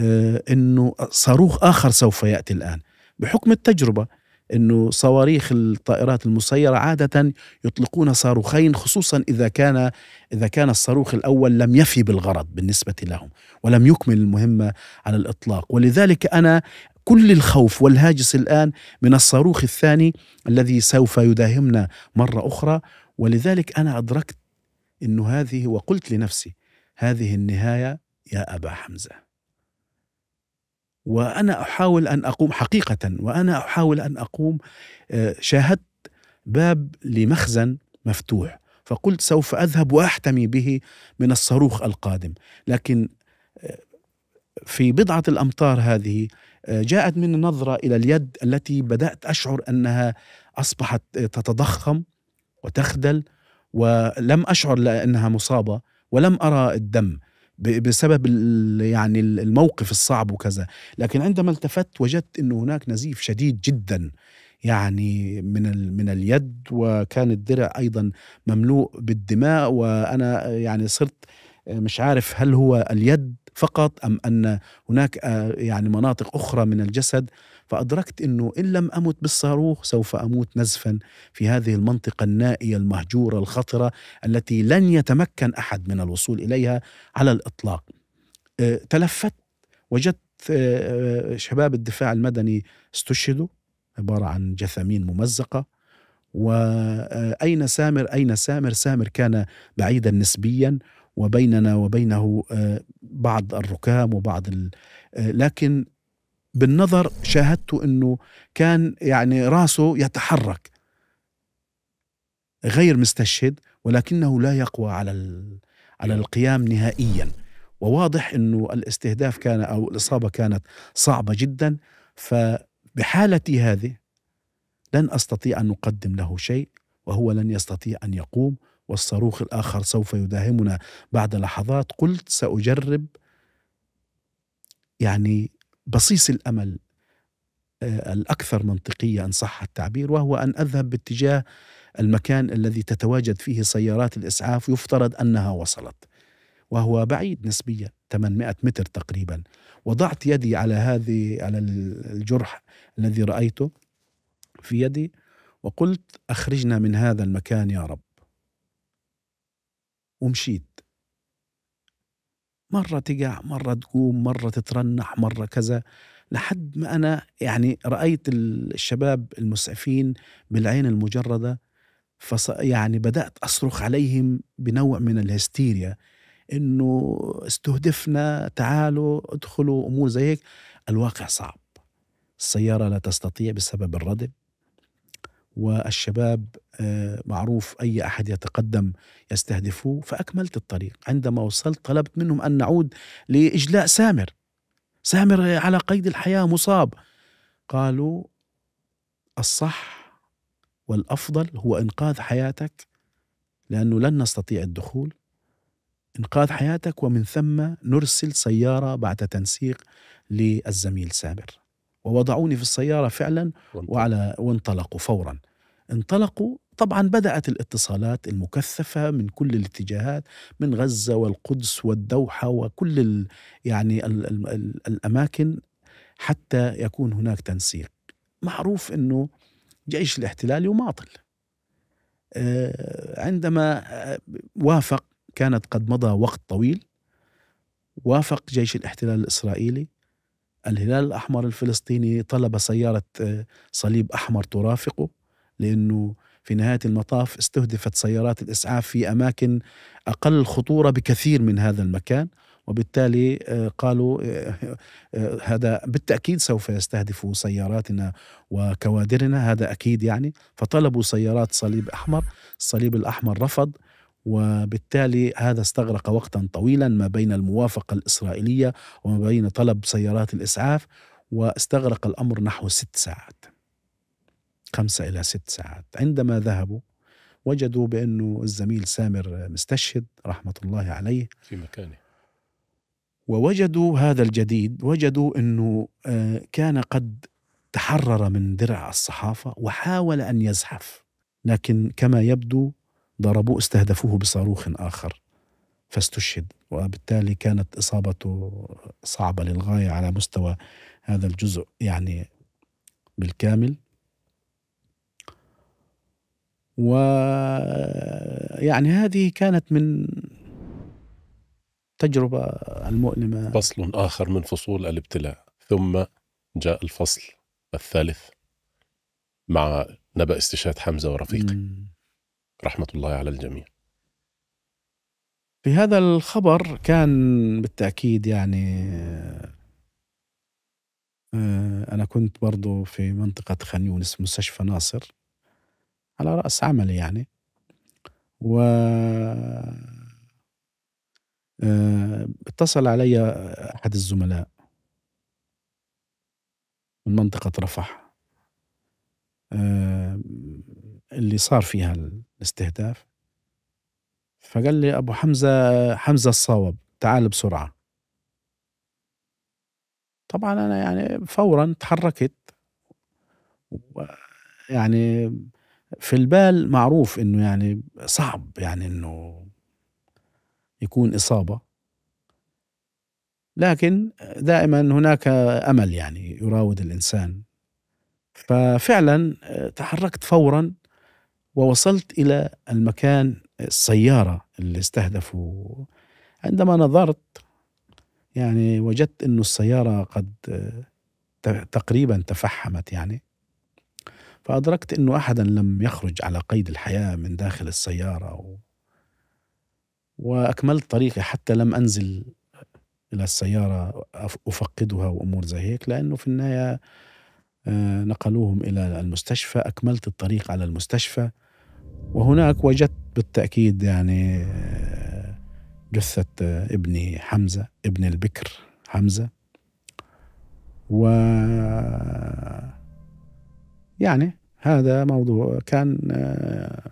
آه، انه صاروخ اخر سوف ياتي الان بحكم التجربه انه صواريخ الطائرات المسيره عاده يطلقون صاروخين خصوصا اذا كان اذا كان الصاروخ الاول لم يفي بالغرض بالنسبه لهم ولم يكمل المهمه على الاطلاق ولذلك انا كل الخوف والهاجس الان من الصاروخ الثاني الذي سوف يداهمنا مره اخرى ولذلك انا ادركت انه هذه وقلت لنفسي هذه النهايه يا ابا حمزه وانا احاول ان اقوم حقيقه وانا احاول ان اقوم آه، شاهدت باب لمخزن مفتوح فقلت سوف اذهب واحتمي به من الصاروخ القادم لكن آه، في بضعه الامتار هذه آه، جاءت من نظرة إلى اليد التي بدأت أشعر أنها أصبحت آه، تتضخم وتخدل ولم أشعر لأنها مصابة ولم أرى الدم بسبب يعني الموقف الصعب وكذا لكن عندما التفت وجدت أن هناك نزيف شديد جدا يعني من من اليد وكان الدرع ايضا مملوء بالدماء وانا يعني صرت آه، مش عارف هل هو اليد فقط أم أن هناك آه، يعني مناطق أخرى من الجسد فأدركت أنه إن لم أمت بالصاروخ سوف أموت نزفا في هذه المنطقة النائية المهجورة الخطرة التي لن يتمكن أحد من الوصول إليها على الإطلاق آه، تلفت وجدت آه، شباب الدفاع المدني استشهدوا عبارة عن جثامين ممزقة وأين سامر أين سامر سامر كان بعيدا نسبيا وبيننا وبينه آه، بعض الركام وبعض ال... آه، لكن بالنظر شاهدت انه كان يعني راسه يتحرك غير مستشهد ولكنه لا يقوى على على القيام نهائيا وواضح انه الاستهداف كان او الاصابه كانت صعبه جدا فبحالتي هذه لن استطيع ان اقدم له شيء وهو لن يستطيع ان يقوم والصاروخ الآخر سوف يداهمنا بعد لحظات قلت سأجرب يعني بصيص الأمل آه، الأكثر منطقية إن صح التعبير وهو أن أذهب باتجاه المكان الذي تتواجد فيه سيارات الإسعاف يفترض أنها وصلت وهو بعيد نسبيا 800 متر تقريبا وضعت يدي على هذه على الجرح الذي رأيته في يدي وقلت أخرجنا من هذا المكان يا رب ومشيت مرة تقع مرة تقوم مرة تترنح مرة كذا لحد ما أنا يعني رأيت الشباب المسعفين بالعين المجردة فص يعني بدأت أصرخ عليهم بنوع من الهستيريا إنه استهدفنا تعالوا ادخلوا أمور زي هيك الواقع صعب السيارة لا تستطيع بسبب الردب والشباب آه، معروف أي أحد يتقدم يستهدفه فأكملت الطريق عندما وصلت طلبت منهم أن نعود لإجلاء سامر سامر على قيد الحياة مصاب قالوا الصح والأفضل هو إنقاذ حياتك لأنه لن نستطيع الدخول إنقاذ حياتك ومن ثم نرسل سيارة بعد تنسيق للزميل سامر ووضعوني في السيارة فعلا وعلى وانطلقوا فورا انطلقوا طبعا بدأت الاتصالات المكثفة من كل الاتجاهات من غزة والقدس والدوحة وكل الـ يعني الـ الـ الـ الأماكن حتى يكون هناك تنسيق معروف أنه جيش الاحتلال يماطل آه، عندما آه، وافق كانت قد مضى وقت طويل وافق جيش الاحتلال الإسرائيلي الهلال الأحمر الفلسطيني طلب سيارة آه، صليب أحمر ترافقه لأنه في نهاية المطاف استهدفت سيارات الإسعاف في أماكن أقل خطورة بكثير من هذا المكان وبالتالي آه، قالوا آه، آه، هذا بالتأكيد سوف يستهدف سياراتنا وكوادرنا هذا أكيد يعني فطلبوا سيارات صليب أحمر الصليب الأحمر رفض وبالتالي هذا استغرق وقتا طويلا ما بين الموافقة الإسرائيلية وما بين طلب سيارات الإسعاف واستغرق الأمر نحو ست ساعات خمسة إلى ست ساعات عندما ذهبوا وجدوا بأنه الزميل سامر مستشهد رحمة الله عليه في مكانه ووجدوا هذا الجديد وجدوا أنه آه، كان قد تحرر من درع الصحافة وحاول أن يزحف لكن كما يبدو ضربوه استهدفوه بصاروخ آخر فاستشهد وبالتالي كانت إصابته صعبة للغاية على مستوى هذا الجزء يعني بالكامل ويعني هذه كانت من تجربة المؤلمة فصل آخر من فصول الابتلاء ثم جاء الفصل الثالث مع نبأ استشهاد حمزة ورفيقه رحمة الله على الجميع في هذا الخبر كان بالتأكيد يعني آه، أنا كنت برضو في منطقة خانيونس مستشفى ناصر على رأس عملي يعني و آه، اتصل علي أحد الزملاء من منطقة رفح آه، اللي صار فيها الاستهداف فقال لي أبو حمزة حمزة الصواب تعال بسرعة طبعا أنا يعني فورا تحركت يعني في البال معروف انه يعني صعب يعني انه يكون اصابه لكن دائما هناك امل يعني يراود الانسان ففعلا آه، تحركت فورا ووصلت الى المكان السياره اللي استهدفوا عندما نظرت يعني وجدت انه السياره قد آه، تقريبا تفحمت يعني فأدركت أنه أحدا لم يخرج على قيد الحياة من داخل السيارة و... وأكملت طريقي حتى لم أنزل إلى السيارة أفقدها وأمور زي هيك لأنه في النهاية آه، نقلوهم إلى المستشفى أكملت الطريق على المستشفى وهناك وجدت بالتأكيد يعني آه، جثة آه، ابني حمزة ابن البكر حمزة و يعني هذا موضوع كان آه،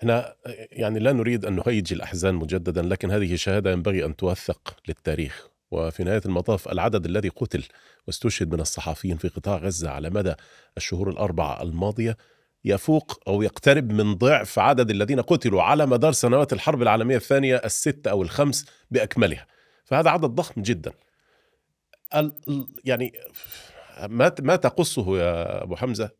احنا يعني لا نريد ان نهيج الاحزان مجددا لكن هذه شهاده ينبغي ان توثق للتاريخ وفي نهايه المطاف العدد الذي قتل واستشهد من الصحفيين في قطاع غزه على مدى الشهور الاربعه الماضيه يفوق او يقترب من ضعف عدد الذين قتلوا على مدار سنوات الحرب العالميه الثانيه الست او الخمس باكملها فهذا عدد ضخم جدا يعني ما ما تقصه يا ابو حمزه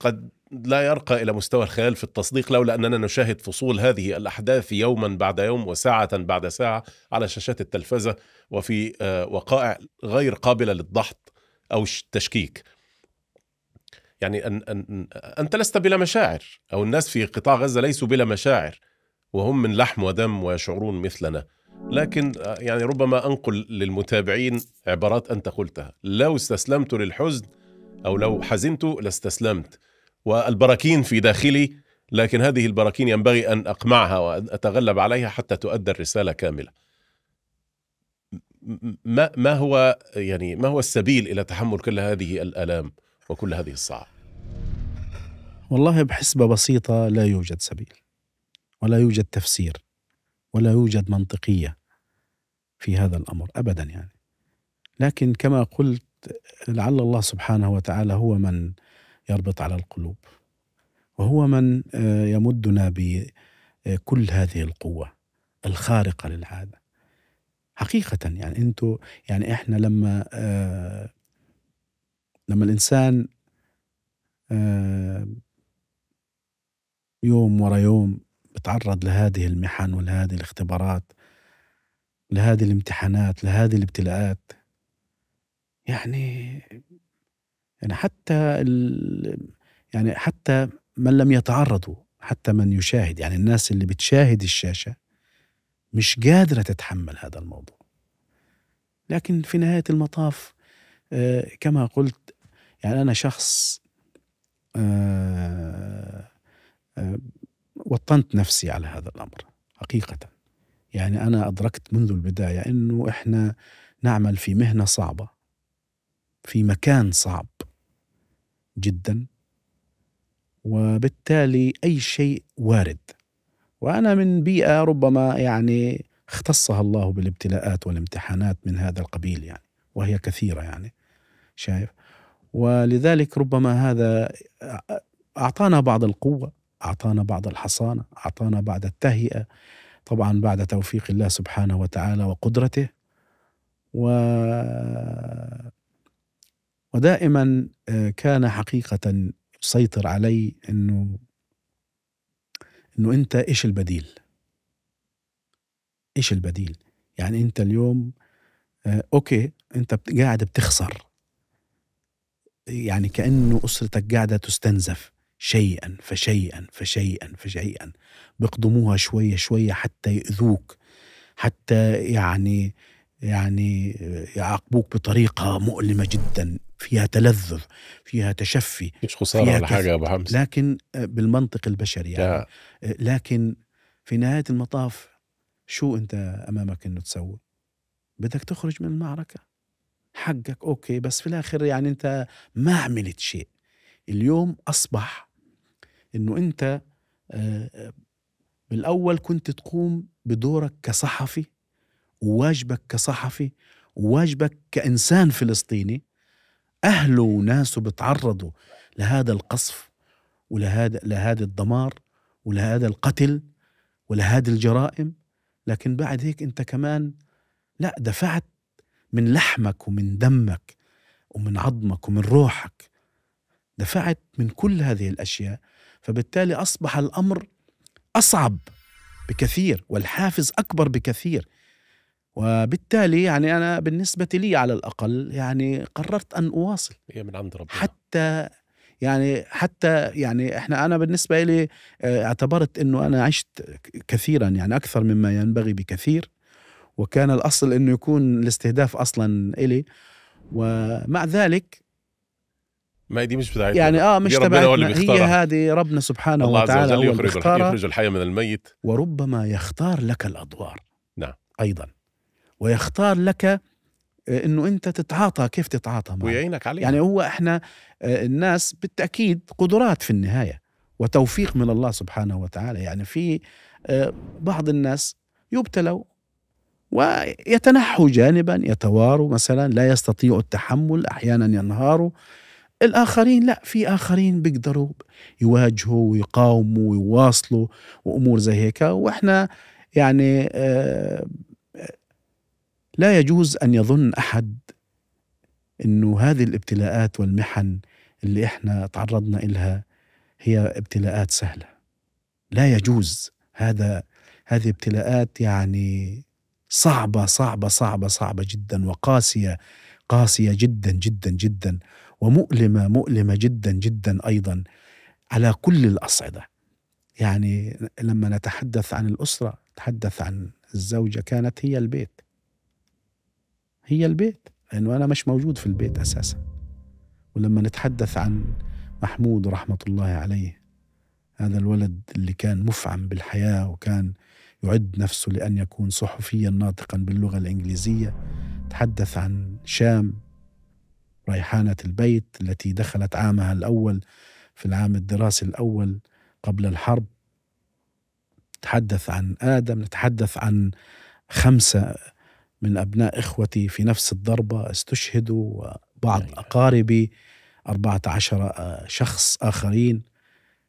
قد لا يرقى الى مستوى الخيال في التصديق لولا اننا نشاهد فصول هذه الاحداث يوما بعد يوم وساعه بعد ساعه على شاشات التلفزه وفي آه، وقائع غير قابله للضحط او التشكيك. يعني أن أن انت لست بلا مشاعر او الناس في قطاع غزه ليسوا بلا مشاعر وهم من لحم ودم ويشعرون مثلنا. لكن يعني ربما انقل للمتابعين عبارات انت قلتها لو استسلمت للحزن او لو حزنت لاستسلمت والبراكين في داخلي لكن هذه البراكين ينبغي ان اقمعها وان اتغلب عليها حتى تؤدى الرساله كامله ما ما هو يعني ما هو السبيل الى تحمل كل هذه الالام وكل هذه الصعاب والله بحسبه بسيطه لا يوجد سبيل ولا يوجد تفسير ولا يوجد منطقيه في هذا الامر ابدا يعني لكن كما قلت لعل الله سبحانه وتعالى هو من يربط على القلوب وهو من آه، يمدنا بكل هذه القوه الخارقه للعاده حقيقه يعني انتوا يعني احنا لما آه، لما الانسان آه، يوم ورا يوم بتعرض لهذه المحن ولهذه الاختبارات لهذه الامتحانات لهذه الابتلاءات يعني يعني حتى ال يعني حتى من لم يتعرضوا حتى من يشاهد يعني الناس اللي بتشاهد الشاشة مش قادرة تتحمل هذا الموضوع لكن في نهاية المطاف آه، كما قلت يعني أنا شخص آه، آه، وطنت نفسي على هذا الأمر حقيقة يعني أنا أدركت منذ البداية أنه إحنا نعمل في مهنة صعبة في مكان صعب جدا وبالتالي أي شيء وارد وأنا من بيئة ربما يعني اختصها الله بالابتلاءات والامتحانات من هذا القبيل يعني وهي كثيرة يعني شايف ولذلك ربما هذا أعطانا بعض القوة أعطانا بعض الحصانة أعطانا بعض التهيئة طبعا بعد توفيق الله سبحانه وتعالى وقدرته و ودائما آه، كان حقيقة يسيطر علي انه انه انت ايش البديل؟ ايش البديل؟ يعني انت اليوم آه، اوكي انت قاعد بتخسر يعني كانه اسرتك قاعده تستنزف شيئا فشيئا فشيئا فشيئا بيقضموها شوية شوية حتى يؤذوك حتى يعني يعني يعاقبوك بطريقة مؤلمة جدا فيها تلذذ فيها تشفي مش خسارة فيها ولا حاجة يا أبو حمزة لكن آه، بالمنطق البشري يعني آه، لكن في نهاية المطاف شو أنت أمامك أنه تسوي بدك تخرج من المعركة حقك أوكي بس في الآخر يعني أنت ما عملت شيء اليوم أصبح انه انت آه، بالاول كنت تقوم بدورك كصحفي وواجبك كصحفي وواجبك كانسان فلسطيني اهله وناسه بتعرضوا لهذا القصف ولهذا لهذا الدمار ولهذا القتل ولهذا الجرائم لكن بعد هيك انت كمان لا دفعت من لحمك ومن دمك ومن عظمك ومن روحك دفعت من كل هذه الاشياء فبالتالي أصبح الأمر أصعب بكثير والحافز أكبر بكثير وبالتالي يعني أنا بالنسبة لي على الأقل يعني قررت أن أواصل هي من عند ربنا حتى يعني حتى يعني احنا انا بالنسبه لي آه، اعتبرت انه انا عشت كثيرا يعني اكثر مما ينبغي بكثير وكان الاصل انه يكون الاستهداف اصلا الي ومع ذلك ما دي مش بتاعتنا يعني اه مش تبعتنا هي هذه ربنا سبحانه الله وتعالى عز وجل يخرج, يخرج الحي من الميت وربما يختار لك الادوار نعم ايضا ويختار لك آه، انه انت تتعاطى كيف تتعاطى معه ويعينك عليه يعني هو احنا آه، الناس بالتاكيد قدرات في النهايه وتوفيق من الله سبحانه وتعالى يعني في آه، بعض الناس يبتلوا ويتنحوا جانبا يتواروا مثلا لا يستطيعوا التحمل احيانا ينهاروا الآخرين لا في آخرين بيقدروا يواجهوا ويقاوموا ويواصلوا وأمور زي هيك وإحنا يعني آه، لا يجوز أن يظن أحد أنه هذه الابتلاءات والمحن اللي إحنا تعرضنا لها هي ابتلاءات سهلة لا يجوز هذا هذه ابتلاءات يعني صعبة صعبة صعبة صعبة جدا وقاسية قاسية جدا جدا جدا ومؤلمة مؤلمة جدا جدا أيضا على كل الأصعدة يعني لما نتحدث عن الأسرة نتحدث عن الزوجة كانت هي البيت هي البيت لأنه أنا مش موجود في البيت أساسا ولما نتحدث عن محمود رحمة الله عليه هذا الولد اللي كان مفعم بالحياة وكان يعد نفسه لأن يكون صحفيا ناطقا باللغة الإنجليزية تحدث عن شام ريحانة البيت التي دخلت عامها الأول في العام الدراسي الأول قبل الحرب نتحدث عن آدم نتحدث عن خمسة من أبناء إخوتي في نفس الضربة استشهدوا وبعض أيوة. أقاربي أربعة عشر آه، شخص آخرين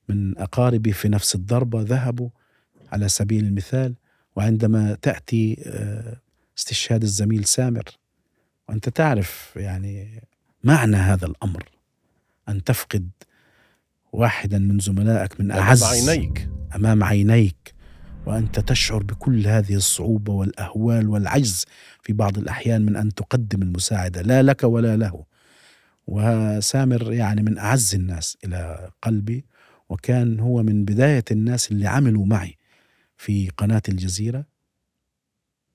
من أقاربي في نفس الضربة ذهبوا على سبيل المثال وعندما تأتي آه، استشهاد الزميل سامر وأنت تعرف يعني معنى هذا الامر ان تفقد واحدا من زملائك من اعز عينيك امام عينيك وانت تشعر بكل هذه الصعوبه والاهوال والعجز في بعض الاحيان من ان تقدم المساعده لا لك ولا له وسامر يعني من اعز الناس الى قلبي وكان هو من بدايه الناس اللي عملوا معي في قناه الجزيره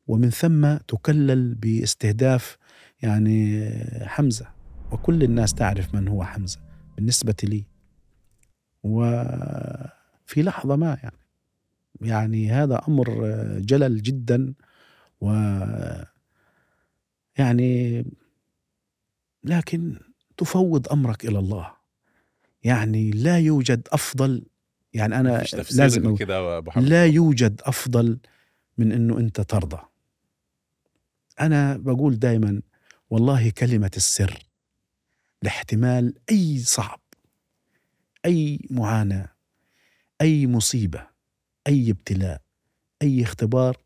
ومن ثم تكلل باستهداف يعني حمزه وكل الناس تعرف من هو حمزة بالنسبة لي وفي لحظة ما يعني يعني هذا أمر جلل جدا و يعني لكن تفوض أمرك إلى الله يعني لا يوجد أفضل يعني أنا لازم كده لا يوجد أفضل من أنه أنت ترضى أنا بقول دايما والله كلمة السر لاحتمال أي صعب أي معاناة أي مصيبة أي ابتلاء أي اختبار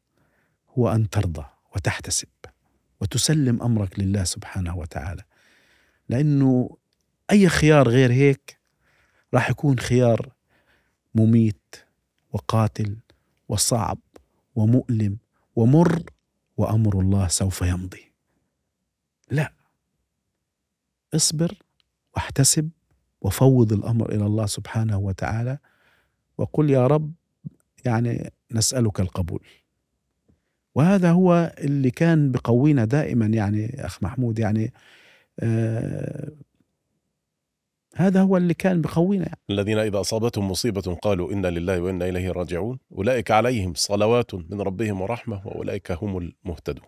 هو أن ترضى وتحتسب وتسلم أمرك لله سبحانه وتعالى لأنه أي خيار غير هيك راح يكون خيار مميت وقاتل وصعب ومؤلم ومر وأمر الله سوف يمضي لا اصبر واحتسب وفوض الامر الى الله سبحانه وتعالى وقل يا رب يعني نسالك القبول وهذا هو اللي كان بقوينا دائما يعني اخ محمود يعني آه هذا هو اللي كان بقوينا يعني. الذين إذا أصابتهم مصيبة قالوا إنا لله وإنا إليه راجعون أولئك عليهم صلوات من ربهم ورحمة وأولئك هم المهتدون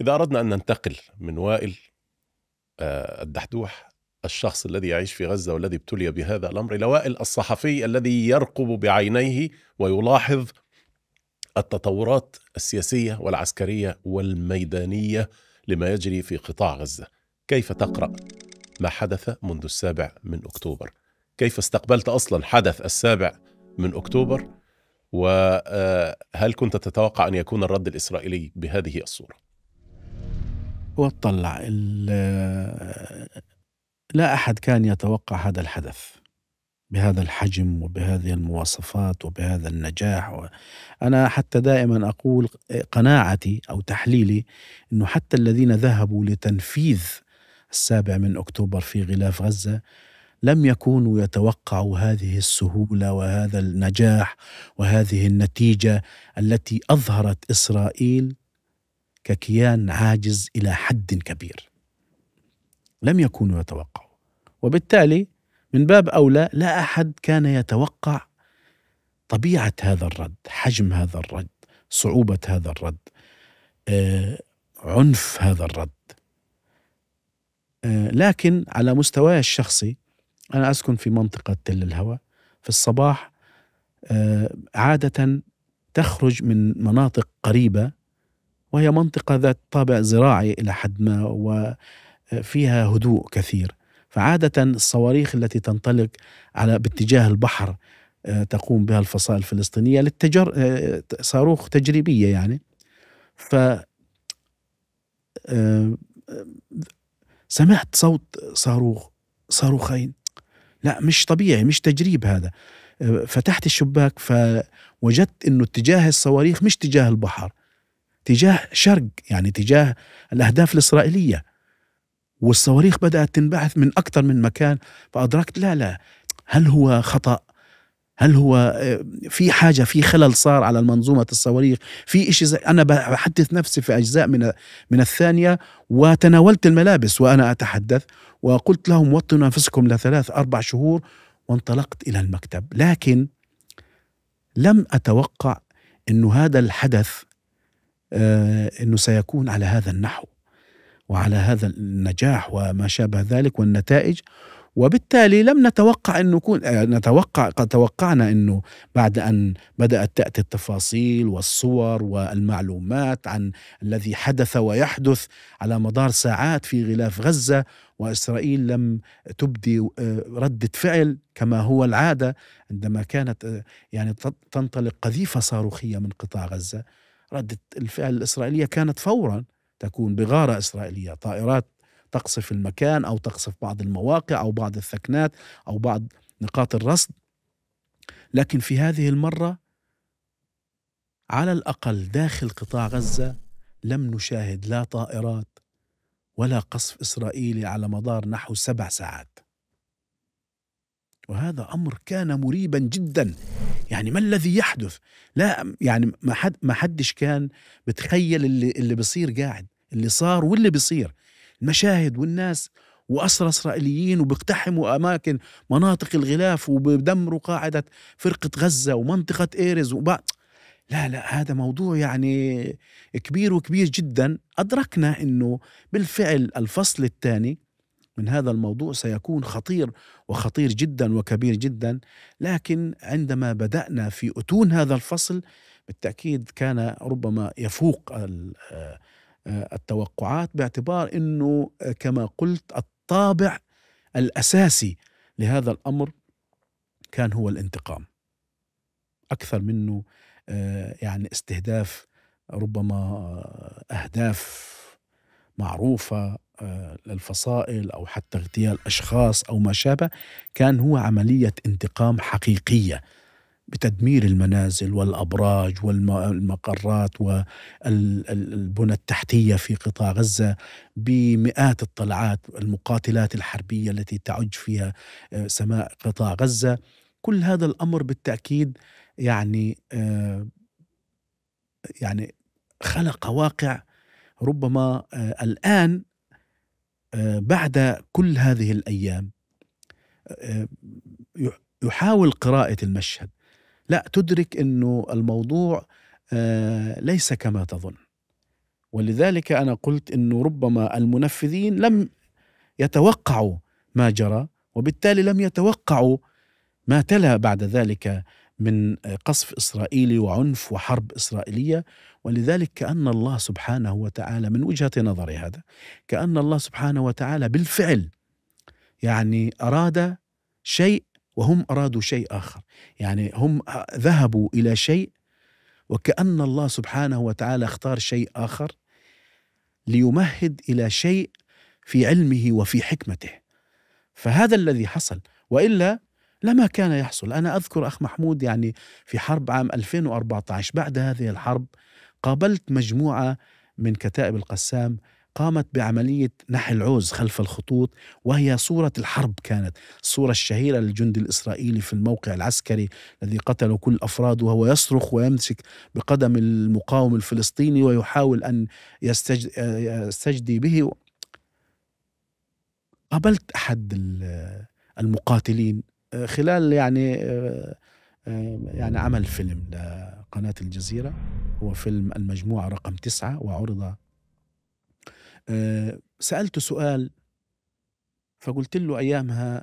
إذا أردنا أن ننتقل من وائل آه، الدحدوح الشخص الذي يعيش في غزة والذي ابتلي بهذا الأمر إلى وائل الصحفي الذي يرقب بعينيه ويلاحظ التطورات السياسية والعسكرية والميدانية لما يجري في قطاع غزة كيف تقرأ ما حدث منذ السابع من أكتوبر كيف استقبلت أصلا حدث السابع من أكتوبر وهل آه، كنت تتوقع أن يكون الرد الإسرائيلي بهذه الصورة واتطلع لا احد كان يتوقع هذا الحدث بهذا الحجم وبهذه المواصفات وبهذا النجاح و... انا حتى دائما اقول قناعتي او تحليلي انه حتى الذين ذهبوا لتنفيذ السابع من اكتوبر في غلاف غزه لم يكونوا يتوقعوا هذه السهوله وهذا النجاح وهذه النتيجه التي اظهرت اسرائيل ككيان عاجز الى حد كبير. لم يكونوا يتوقعوا، وبالتالي من باب اولى لا احد كان يتوقع طبيعه هذا الرد، حجم هذا الرد، صعوبه هذا الرد، آه، عنف هذا الرد. آه، لكن على مستواي الشخصي انا اسكن في منطقه تل الهوى، في الصباح آه، عاده تخرج من مناطق قريبه وهي منطقة ذات طابع زراعي إلى حد ما وفيها هدوء كثير فعادة الصواريخ التي تنطلق على باتجاه البحر آه، تقوم بها الفصائل الفلسطينية للتجر... آه، صاروخ تجريبية يعني ف آه، سمعت صوت صاروخ صاروخين لا مش طبيعي مش تجريب هذا فتحت الشباك فوجدت انه اتجاه الصواريخ مش اتجاه البحر تجاه شرق يعني تجاه الأهداف الإسرائيلية والصواريخ بدأت تنبعث من أكثر من مكان فأدركت لا لا هل هو خطأ هل هو آه، في حاجة في خلل صار على المنظومة الصواريخ في إشي زي أنا بحدث نفسي في أجزاء من من الثانية وتناولت الملابس وأنا أتحدث وقلت لهم وطنوا أنفسكم لثلاث أربع شهور وانطلقت إلى المكتب لكن لم أتوقع أن هذا الحدث آه، أنه سيكون على هذا النحو وعلى هذا النجاح وما شابه ذلك والنتائج وبالتالي لم نتوقع أن نكون آه، نتوقع قد توقعنا أنه بعد أن بدأت تأتي التفاصيل والصور والمعلومات عن الذي حدث ويحدث على مدار ساعات في غلاف غزة وإسرائيل لم تبدي آه، ردة فعل كما هو العادة عندما كانت يعني تنطلق قذيفة صاروخية من قطاع غزة ردة الفعل الإسرائيلية كانت فورا تكون بغارة إسرائيلية طائرات تقصف المكان أو تقصف بعض المواقع أو بعض الثكنات أو بعض نقاط الرصد لكن في هذه المرة على الأقل داخل قطاع غزة لم نشاهد لا طائرات ولا قصف إسرائيلي على مدار نحو سبع ساعات وهذا امر كان مريبا جدا يعني ما الذي يحدث لا يعني ما حد ما حدش كان بتخيل اللي اللي بصير قاعد اللي صار واللي بصير المشاهد والناس وأسرى إسرائيليين وبيقتحموا أماكن مناطق الغلاف وبدمروا قاعدة فرقة غزة ومنطقة إيرز وبعض لا لا هذا موضوع يعني كبير وكبير جدا أدركنا أنه بالفعل الفصل الثاني من هذا الموضوع سيكون خطير وخطير جدا وكبير جدا لكن عندما بدأنا في أتون هذا الفصل بالتأكيد كان ربما يفوق آه، آه، التوقعات باعتبار أنه آه، كما قلت الطابع الأساسي لهذا الأمر كان هو الانتقام أكثر منه يعني استهداف ربما أهداف معروفة للفصائل آه، أو حتى اغتيال أشخاص أو ما شابه كان هو عملية انتقام حقيقية بتدمير المنازل والابراج والمقرات والبنى التحتيه في قطاع غزه بمئات الطلعات المقاتلات الحربيه التي تعج فيها آه، سماء قطاع غزه كل هذا الامر بالتاكيد يعني آه، يعني خلق واقع ربما الان آه، بعد كل هذه الايام آه، يحاول قراءه المشهد لا تدرك انه الموضوع آه، ليس كما تظن ولذلك انا قلت انه ربما المنفذين لم يتوقعوا ما جرى وبالتالي لم يتوقعوا ما تلا بعد ذلك من قصف اسرائيلي وعنف وحرب اسرائيليه ولذلك كان الله سبحانه وتعالى من وجهه نظري هذا كان الله سبحانه وتعالى بالفعل يعني اراد شيء وهم ارادوا شيء اخر يعني هم ذهبوا الى شيء وكان الله سبحانه وتعالى اختار شيء اخر ليمهد الى شيء في علمه وفي حكمته فهذا الذي حصل والا لما كان يحصل أنا أذكر أخ محمود يعني في حرب عام 2014 بعد هذه الحرب قابلت مجموعة من كتائب القسام قامت بعملية نحي العوز خلف الخطوط وهي صورة الحرب كانت الصورة الشهيرة للجندي الإسرائيلي في الموقع العسكري الذي قتل كل أفراد وهو يصرخ ويمسك بقدم المقاوم الفلسطيني ويحاول أن يستجدي به قابلت أحد المقاتلين خلال يعني آه، آه، يعني عمل فيلم لقناة الجزيرة هو فيلم المجموعة رقم تسعة وعرض آه، سألت سؤال فقلت له أيامها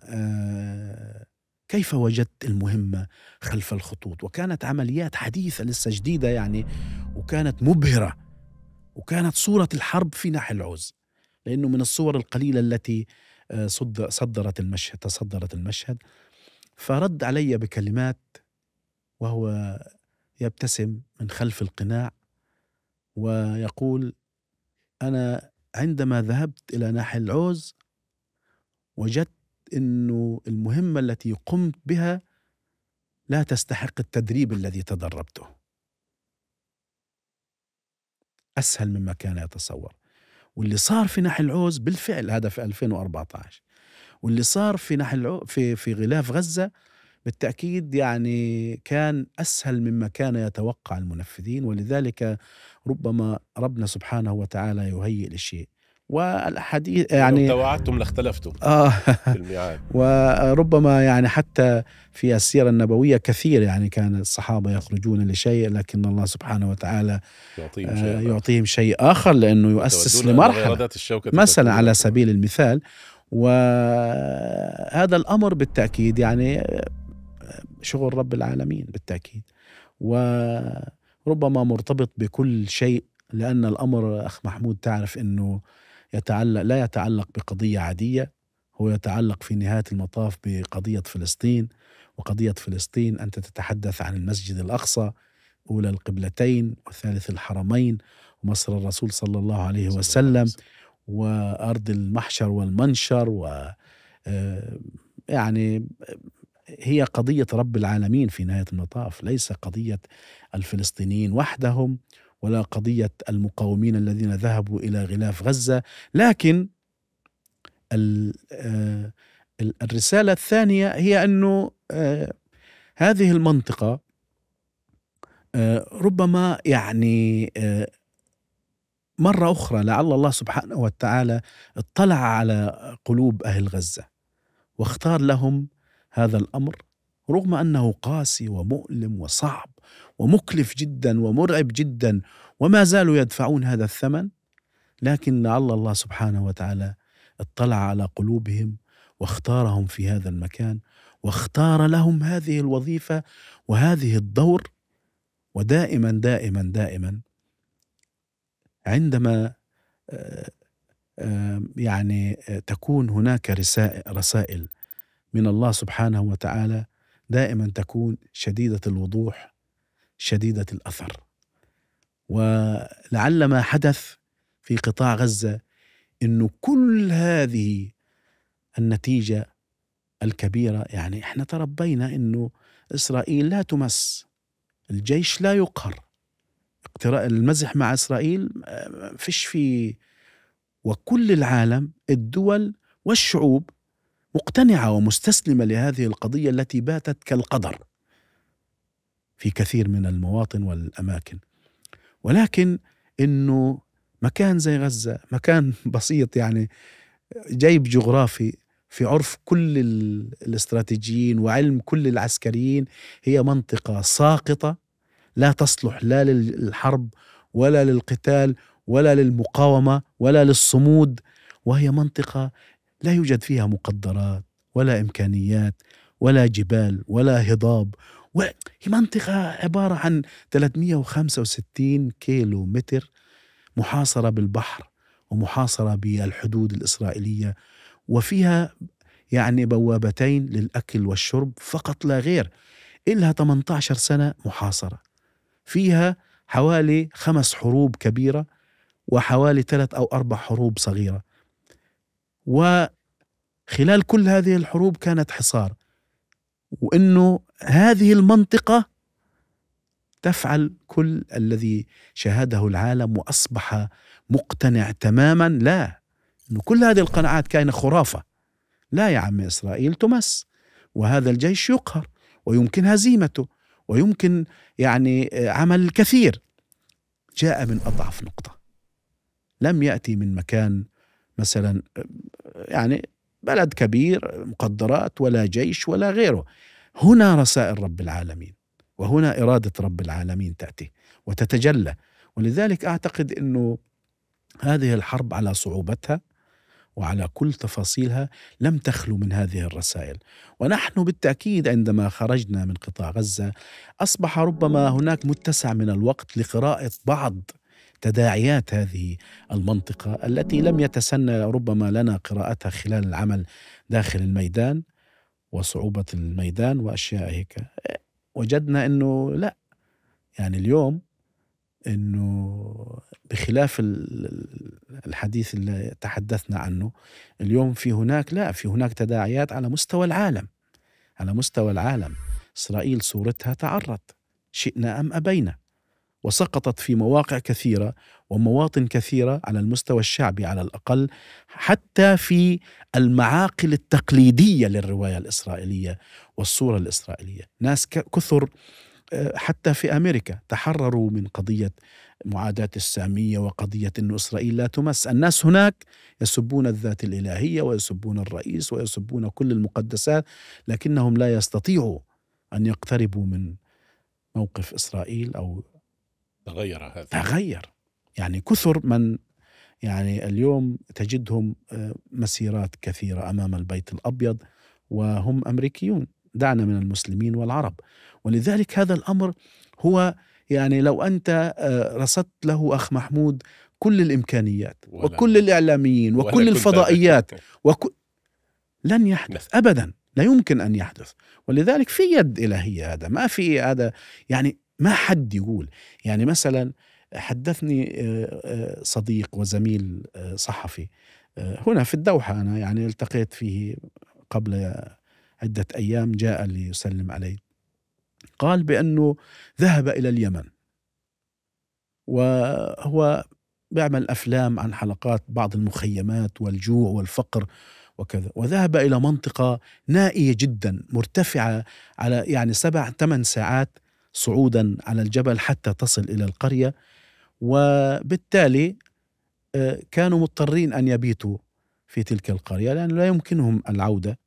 كيف وجدت المهمة خلف الخطوط وكانت عمليات حديثة لسه جديدة يعني وكانت مبهرة وكانت صورة الحرب في نحل العوز لأنه من الصور القليلة التي صدرت المشهد تصدرت المشهد فرد علي بكلمات وهو يبتسم من خلف القناع ويقول انا عندما ذهبت الى ناحيه العوز وجدت انه المهمه التي قمت بها لا تستحق التدريب الذي تدربته اسهل مما كان يتصور واللي صار في ناحيه العوز بالفعل هذا في 2014 واللي صار في نحل في في غلاف غزه بالتاكيد يعني كان اسهل مما كان يتوقع المنفذين ولذلك ربما ربنا سبحانه وتعالى يهيئ للشيء والاحاديث يعني لو توعدتم لاختلفتم اه في الميعاد وربما يعني حتى في السيره النبويه كثير يعني كان الصحابه يخرجون لشيء لكن الله سبحانه وتعالى يعطيهم آه، شيء, آه يعطيهم شيء اخر لانه يؤسس لمرحله مثلا على سبيل المثال وهذا الامر بالتاكيد يعني شغل رب العالمين بالتاكيد وربما مرتبط بكل شيء لان الامر اخ محمود تعرف انه يتعلق لا يتعلق بقضيه عاديه هو يتعلق في نهايه المطاف بقضيه فلسطين وقضيه فلسطين انت تتحدث عن المسجد الاقصى اولى القبلتين وثالث الحرمين ومصر الرسول صلى الله عليه وسلم وارض المحشر والمنشر و آه، يعني هي قضية رب العالمين في نهاية المطاف ليس قضية الفلسطينيين وحدهم ولا قضية المقاومين الذين ذهبوا إلى غلاف غزة لكن آه، الرسالة الثانية هي أنه آه، هذه المنطقة ربما يعني مرة أخرى لعل الله سبحانه وتعالى اطلع على قلوب أهل غزة واختار لهم هذا الأمر رغم أنه قاسي ومؤلم وصعب ومكلف جدا ومرعب جدا وما زالوا يدفعون هذا الثمن لكن لعل الله سبحانه وتعالى اطلع على قلوبهم واختارهم في هذا المكان واختار لهم هذه الوظيفة وهذه الدور ودائما دائما دائما عندما آه، آه، يعني آه، تكون هناك رسائل من الله سبحانه وتعالى دائما تكون شديده الوضوح شديده الاثر ولعل ما حدث في قطاع غزه انه كل هذه النتيجه الكبيره يعني احنا تربينا انه اسرائيل لا تمس الجيش لا يقهر المزح مع إسرائيل آه، فيش في وكل العالم الدول والشعوب مقتنعة ومستسلمة لهذه القضية التي باتت كالقدر في كثير من المواطن والأماكن ولكن أنه مكان زي غزة مكان بسيط يعني جيب جغرافي في عرف كل الاستراتيجيين وعلم كل العسكريين هي منطقة ساقطة لا تصلح لا للحرب ولا للقتال ولا للمقاومه ولا للصمود وهي منطقه لا يوجد فيها مقدرات ولا امكانيات ولا جبال ولا هضاب ولا هي منطقه عباره عن 365 كيلو متر محاصره بالبحر ومحاصره بالحدود الاسرائيليه وفيها يعني بوابتين للاكل والشرب فقط لا غير إلها 18 سنة محاصرة فيها حوالي خمس حروب كبيرة وحوالي ثلاث أو أربع حروب صغيرة وخلال كل هذه الحروب كانت حصار وأنه هذه المنطقة تفعل كل الذي شاهده العالم وأصبح مقتنع تماما لا أنه كل هذه القناعات كان خرافة لا يا عم إسرائيل تمس وهذا الجيش يقهر ويمكن هزيمته ويمكن يعني آه، عمل كثير جاء من اضعف نقطه لم ياتي من مكان مثلا آه، يعني بلد كبير مقدرات ولا جيش ولا غيره هنا رسائل رب العالمين وهنا اراده رب العالمين تاتي وتتجلى ولذلك اعتقد انه هذه الحرب على صعوبتها وعلى كل تفاصيلها لم تخلو من هذه الرسائل ونحن بالتاكيد عندما خرجنا من قطاع غزه اصبح ربما هناك متسع من الوقت لقراءه بعض تداعيات هذه المنطقه التي لم يتسنى ربما لنا قراءتها خلال العمل داخل الميدان وصعوبه الميدان واشياء هيك وجدنا انه لا يعني اليوم انه بخلاف الحديث اللي تحدثنا عنه اليوم في هناك لا في هناك تداعيات على مستوى العالم على مستوى العالم اسرائيل صورتها تعرت شئنا ام ابينا وسقطت في مواقع كثيره ومواطن كثيره على المستوى الشعبي على الاقل حتى في المعاقل التقليديه للروايه الاسرائيليه والصوره الاسرائيليه، ناس كثر حتى في أمريكا تحرروا من قضية معاداة السامية وقضية أن إسرائيل لا تمس الناس هناك يسبون الذات الإلهية ويسبون الرئيس ويسبون كل المقدسات لكنهم لا يستطيعوا أن يقتربوا من موقف إسرائيل أو تغير هذا تغير يعني كثر من يعني اليوم تجدهم آه، مسيرات كثيرة أمام البيت الأبيض وهم أمريكيون دعنا من المسلمين والعرب ولذلك هذا الامر هو يعني لو انت آه، رصدت له اخ محمود كل الامكانيات وكل الاعلاميين وكل الفضائيات وكل لن يحدث نعم. ابدا لا يمكن ان يحدث ولذلك في يد الهيه هذا ما في هذا يعني ما حد يقول يعني مثلا حدثني آه، آه، صديق وزميل صحفي هنا في الدوحه انا يعني التقيت فيه قبل عده ايام جاء ليسلم علي قال بأنه ذهب إلى اليمن وهو بيعمل أفلام عن حلقات بعض المخيمات والجوع والفقر وكذا وذهب إلى منطقة نائية جدا مرتفعة على يعني سبع ثمان ساعات صعودا على الجبل حتى تصل إلى القرية وبالتالي آه، كانوا مضطرين أن يبيتوا في تلك القرية لأن لا يمكنهم العودة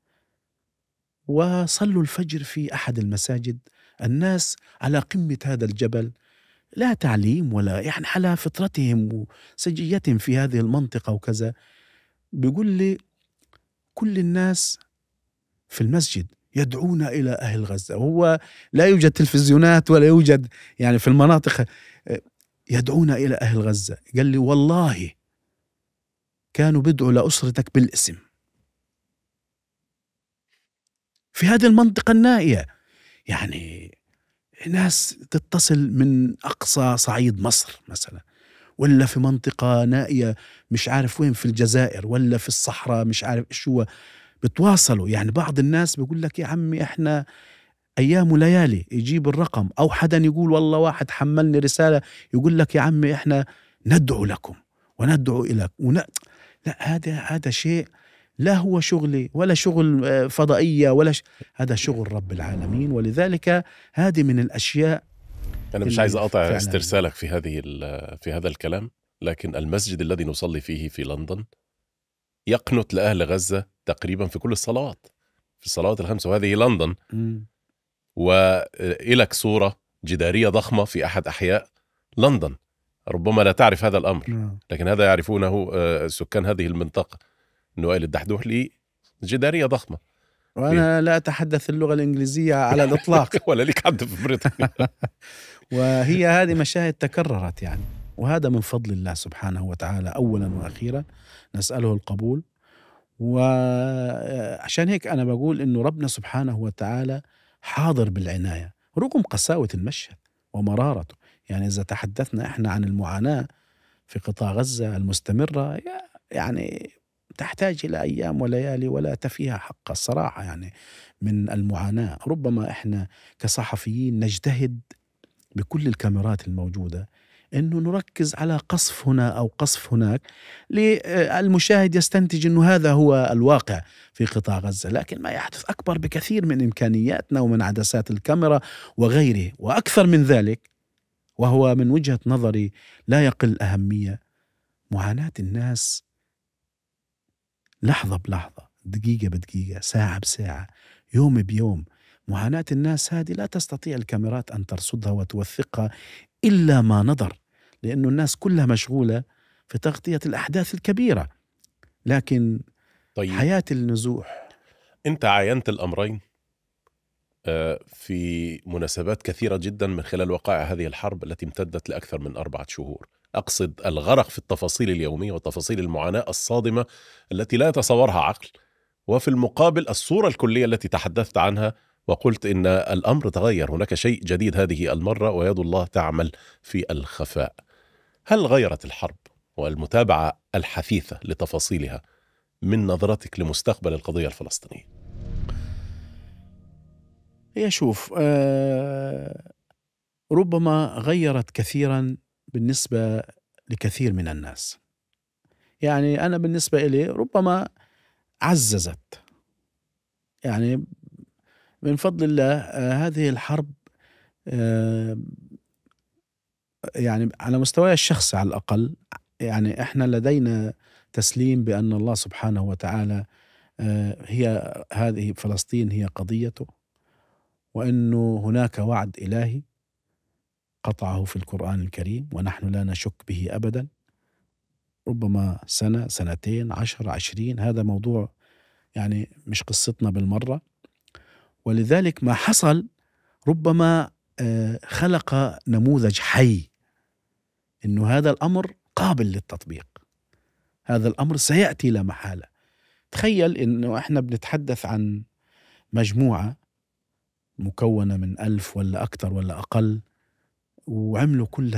وصلوا الفجر في أحد المساجد الناس على قمة هذا الجبل لا تعليم ولا يعني على فطرتهم وسجيتهم في هذه المنطقة وكذا بيقول لي كل الناس في المسجد يدعون إلى أهل غزة هو لا يوجد تلفزيونات ولا يوجد يعني في المناطق آه، يدعون إلى أهل غزة قال لي والله كانوا بدعوا لأسرتك بالاسم في هذه المنطقة النائية يعني ناس تتصل من أقصى صعيد مصر مثلا ولا في منطقة نائية مش عارف وين في الجزائر ولا في الصحراء مش عارف إيش هو بتواصلوا يعني بعض الناس بيقول لك يا عمي إحنا أيام وليالي يجيب الرقم أو حدا يقول والله واحد حملني رسالة يقول لك يا عمي إحنا ندعو لكم وندعو إليك ون... لا هذا هذا شيء لا هو شغلي ولا شغل آه، فضائية ولا ش... هذا شغل رب العالمين ولذلك هذه من الأشياء أنا مش عايز أقطع استرسالك في هذه في هذا الكلام لكن المسجد الذي نصلي فيه في لندن يقنط لأهل غزة تقريبا في كل الصلوات في الصلوات الخمس وهذه لندن م. وإلك آه، صورة جدارية ضخمة في أحد أحياء لندن ربما لا تعرف هذا الأمر نعم. لكن هذا يعرفونه آه، سكان هذه المنطقة نوال الدحدوح لي جداريه ضخمه وانا إيه. لا اتحدث اللغه الانجليزيه على الاطلاق ولا لك حد في بريطانيا وهي هذه مشاهد تكررت يعني وهذا من فضل الله سبحانه وتعالى اولا واخيرا نساله القبول وعشان هيك انا بقول انه ربنا سبحانه وتعالى حاضر بالعنايه رغم قساوه المشهد ومرارته يعني اذا تحدثنا احنا عن المعاناه في قطاع غزه المستمره يعني تحتاج إلى أيام وليالي ولا تفيها حق الصراحة يعني من المعاناة ربما إحنا كصحفيين نجتهد بكل الكاميرات الموجودة انه نركز على قصف هنا او قصف هناك للمشاهد آه، يستنتج انه هذا هو الواقع في قطاع غزه، لكن ما يحدث اكبر بكثير من امكانياتنا ومن عدسات الكاميرا وغيره، واكثر من ذلك وهو من وجهه نظري لا يقل اهميه معاناه الناس لحظة بلحظة دقيقة بدقيقة ساعة بساعة يوم بيوم معاناة الناس هذه لا تستطيع الكاميرات أن ترصدها وتوثقها إلا ما نظر لأن الناس كلها مشغولة في تغطية الأحداث الكبيرة لكن طيب. حياة النزوح أنت عاينت الأمرين آه، في مناسبات كثيرة جدا من خلال وقائع هذه الحرب التي امتدت لأكثر من أربعة شهور أقصد الغرق في التفاصيل اليومية وتفاصيل المعاناة الصادمة التي لا يتصورها عقل وفي المقابل الصورة الكلية التي تحدثت عنها وقلت إن الأمر تغير هناك شيء جديد هذه المرة ويد الله تعمل في الخفاء هل غيرت الحرب والمتابعة الحثيثة لتفاصيلها من نظرتك لمستقبل القضية الفلسطينية؟ هي شوف آه ربما غيرت كثيرا بالنسبة لكثير من الناس يعني أنا بالنسبة إلي ربما عززت يعني من فضل الله آه، هذه الحرب آه، يعني على مستواي الشخصي على الأقل يعني إحنا لدينا تسليم بأن الله سبحانه وتعالى آه، هي هذه فلسطين هي قضيته وأنه هناك وعد إلهي قطعه في القرآن الكريم ونحن لا نشك به أبدا ربما سنة سنتين عشر عشرين هذا موضوع يعني مش قصتنا بالمرة ولذلك ما حصل ربما آه، خلق نموذج حي انه هذا الامر قابل للتطبيق هذا الامر سياتي لا محاله تخيل انه احنا بنتحدث عن مجموعه مكونه من ألف ولا اكثر ولا اقل وعملوا كل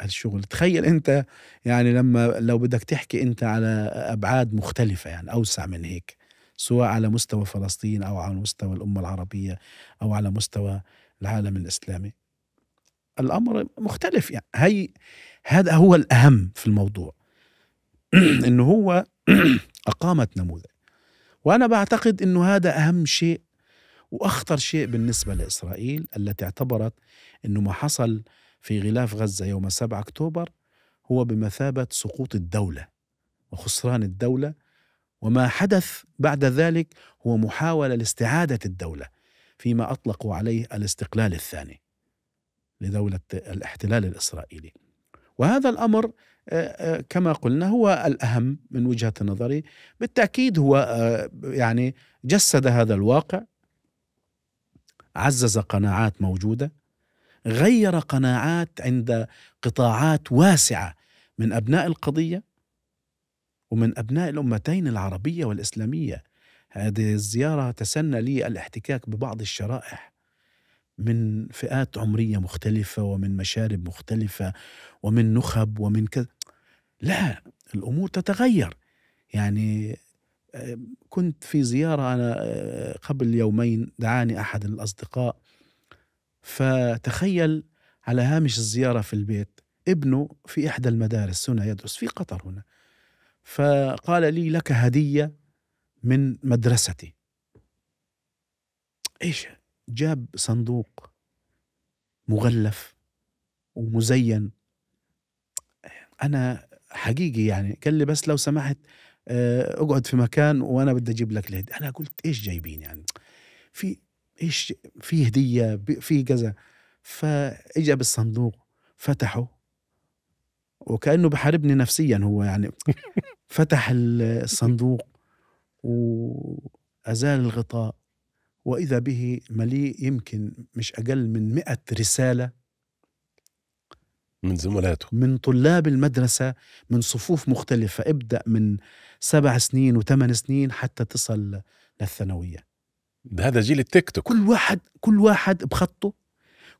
هالشغل تخيل انت يعني لما لو بدك تحكي انت على ابعاد مختلفه يعني اوسع من هيك سواء على مستوى فلسطين او على مستوى الامه العربيه او على مستوى العالم الاسلامي الامر مختلف يعني هي هذا هو الاهم في الموضوع انه هو اقامت نموذج وانا بعتقد انه هذا اهم شيء واخطر شيء بالنسبه لاسرائيل التي اعتبرت انه ما حصل في غلاف غزه يوم 7 اكتوبر هو بمثابه سقوط الدوله وخسران الدوله وما حدث بعد ذلك هو محاوله لاستعاده الدوله فيما اطلقوا عليه الاستقلال الثاني لدوله الاحتلال الاسرائيلي. وهذا الامر آه، آه، كما قلنا هو الاهم من وجهه نظري، بالتاكيد هو آه، يعني جسد هذا الواقع عزز قناعات موجوده غير قناعات عند قطاعات واسعه من ابناء القضيه ومن ابناء الامتين العربيه والاسلاميه هذه الزياره تسنى لي الاحتكاك ببعض الشرائح من فئات عمريه مختلفه ومن مشارب مختلفه ومن نخب ومن كذا لا الامور تتغير يعني كنت في زيارة أنا آه، قبل يومين دعاني أحد الأصدقاء فتخيل على هامش الزيارة في البيت ابنه في إحدى المدارس هنا يدرس في قطر هنا فقال لي لك هدية من مدرستي إيش جاب صندوق مغلف ومزين أنا حقيقي يعني قال لي بس لو سمحت آه، اقعد في مكان وانا بدي اجيب لك الهديه انا قلت ايش جايبين يعني في ايش في هديه في كذا فاجى بالصندوق فتحه وكانه بحاربني نفسيا هو يعني فتح الصندوق وازال الغطاء واذا به مليء يمكن مش اقل من مئة رساله من زملاته من طلاب المدرسه من صفوف مختلفه ابدا من سبع سنين وثمان سنين حتى تصل للثانويه هذا جيل التيك توك كل واحد كل واحد بخطه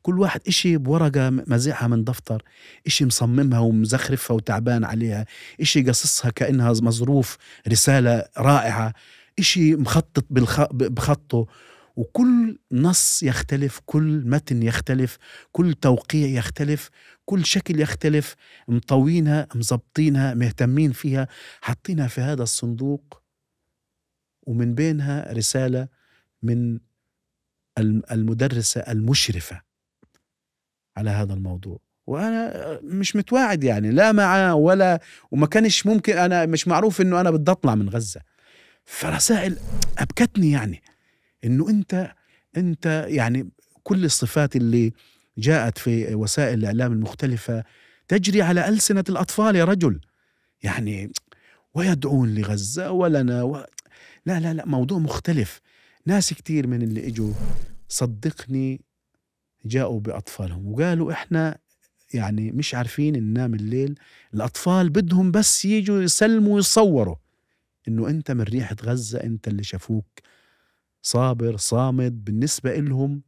كل واحد إشي بورقة مزعها من دفتر إشي مصممها ومزخرفها وتعبان عليها إشي قصصها كأنها مظروف رسالة رائعة إشي مخطط بخطه وكل نص يختلف كل متن يختلف كل توقيع يختلف كل شكل يختلف مطوينها مزبطينها مهتمين فيها حاطينها في هذا الصندوق ومن بينها رسالة من المدرسة المشرفة على هذا الموضوع وانا مش متواعد يعني لا معاه ولا وما كانش ممكن انا مش معروف انه انا بدي اطلع من غزه فرسائل ابكتني يعني انه انت انت يعني كل الصفات اللي جاءت في وسائل الاعلام المختلفه تجري على السنه الاطفال يا رجل يعني ويدعون لغزه ولنا و... لا لا لا موضوع مختلف ناس كثير من اللي اجوا صدقني جاءوا باطفالهم وقالوا احنا يعني مش عارفين ننام الليل الاطفال بدهم بس يجوا يسلموا ويصوروا انه انت من ريحه غزه انت اللي شافوك صابر صامد بالنسبة لهم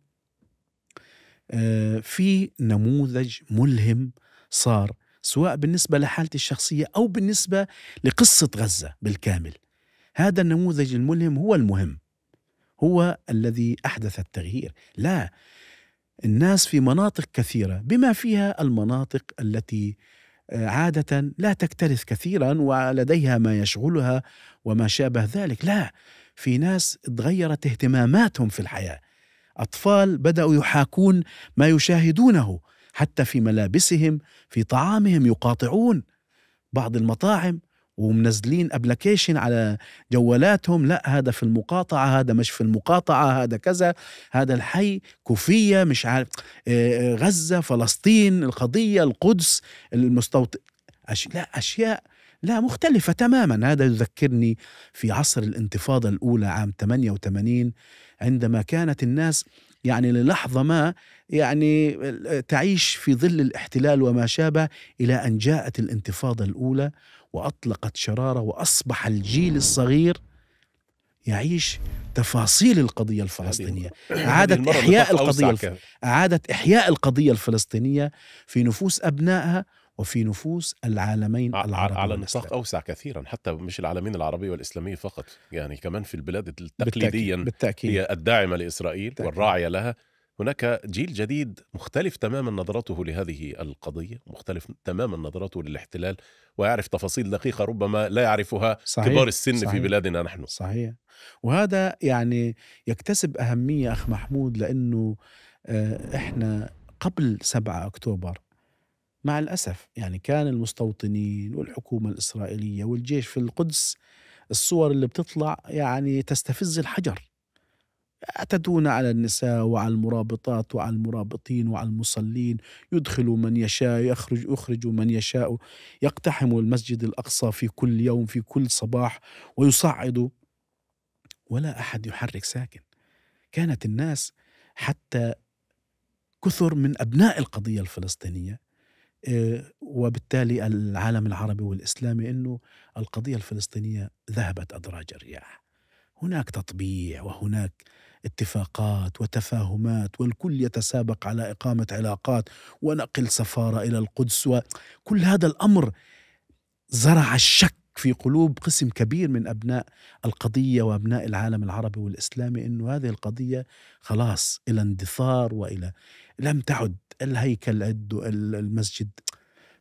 آه، في نموذج ملهم صار سواء بالنسبة لحالتي الشخصية أو بالنسبة لقصة غزة بالكامل هذا النموذج الملهم هو المهم هو الذي أحدث التغيير لا الناس في مناطق كثيرة بما فيها المناطق التي آه، عادة لا تكترث كثيرا ولديها ما يشغلها وما شابه ذلك لا في ناس تغيرت اهتماماتهم في الحياه اطفال بداوا يحاكون ما يشاهدونه حتى في ملابسهم في طعامهم يقاطعون بعض المطاعم ومنزلين ابلكيشن على جوالاتهم لا هذا في المقاطعه هذا مش في المقاطعه هذا كذا هذا الحي كوفيه مش عارف آه، آه، غزه فلسطين القضيه القدس المستوطن لا اشياء لا مختلفة تماما هذا يذكرني في عصر الانتفاضة الأولى عام 88 عندما كانت الناس يعني للحظة ما يعني تعيش في ظل الاحتلال وما شابه إلى أن جاءت الانتفاضة الأولى وأطلقت شرارة وأصبح الجيل الصغير يعيش تفاصيل القضية الفلسطينية أعادت إحياء القضية أعادت إحياء القضية الفلسطينية في نفوس أبنائها وفي نفوس العالمين العربي على نطاق اوسع كثيرا حتى مش العالمين العربي والاسلامي فقط يعني كمان في البلاد التقليديا بالتأكيد. هي الداعمه لاسرائيل بالتأكيد. والراعيه لها هناك جيل جديد مختلف تماما نظرته لهذه القضيه مختلف تماما نظرته للاحتلال ويعرف تفاصيل دقيقه ربما لا يعرفها صحيح. كبار السن صحيح. في بلادنا نحن صحيح وهذا يعني يكتسب اهميه اخ محمود لانه آه، احنا قبل 7 اكتوبر مع الأسف يعني كان المستوطنين والحكومة الإسرائيلية والجيش في القدس الصور اللي بتطلع يعني تستفز الحجر يعتدون على النساء وعلى المرابطات وعلى المرابطين وعلى المصلين يدخل من يشاء يخرج يخرج من يشاء يقتحم المسجد الأقصى في كل يوم في كل صباح ويصعد ولا أحد يحرك ساكن كانت الناس حتى كثر من أبناء القضية الفلسطينية آه، وبالتالي العالم العربي والإسلامي أنه القضية الفلسطينية ذهبت أدراج الرياح هناك تطبيع وهناك اتفاقات وتفاهمات والكل يتسابق على إقامة علاقات ونقل سفارة إلى القدس وكل هذا الأمر زرع الشك في قلوب قسم كبير من أبناء القضية وأبناء العالم العربي والإسلامي أنه هذه القضية خلاص إلى اندثار وإلى لم تعد الهيكل عده المسجد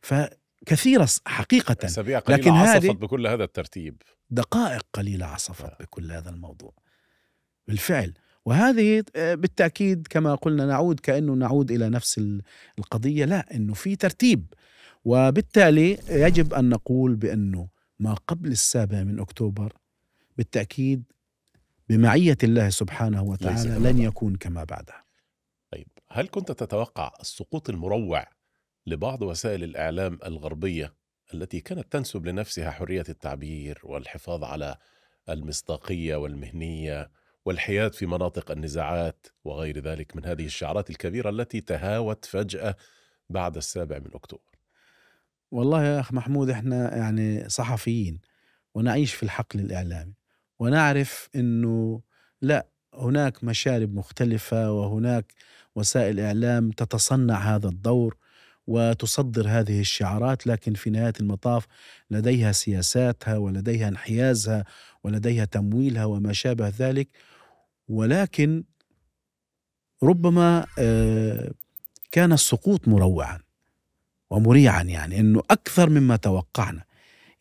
فكثيرة حقيقة أسابيع قليلة لكن عصفت بكل هذا الترتيب دقائق قليلة عصفت آه. بكل هذا الموضوع بالفعل وهذه آه، بالتأكيد كما قلنا نعود كأنه نعود إلى نفس القضية لا أنه في ترتيب وبالتالي يجب أن نقول بأنه ما قبل السابع من أكتوبر بالتأكيد بمعية الله سبحانه وتعالى لن يكون كما بعدها هل كنت تتوقع السقوط المروع لبعض وسائل الإعلام الغربية التي كانت تنسب لنفسها حرية التعبير والحفاظ على المصداقية والمهنية والحياد في مناطق النزاعات وغير ذلك من هذه الشعارات الكبيرة التي تهاوت فجأة بعد السابع من أكتوبر والله يا أخ محمود إحنا يعني صحفيين ونعيش في الحقل الإعلامي ونعرف أنه لا هناك مشارب مختلفة وهناك وسائل إعلام تتصنع هذا الدور وتصدر هذه الشعارات لكن في نهاية المطاف لديها سياساتها ولديها انحيازها ولديها تمويلها وما شابه ذلك ولكن ربما آه، كان السقوط مروعا ومريعا يعني انه اكثر مما توقعنا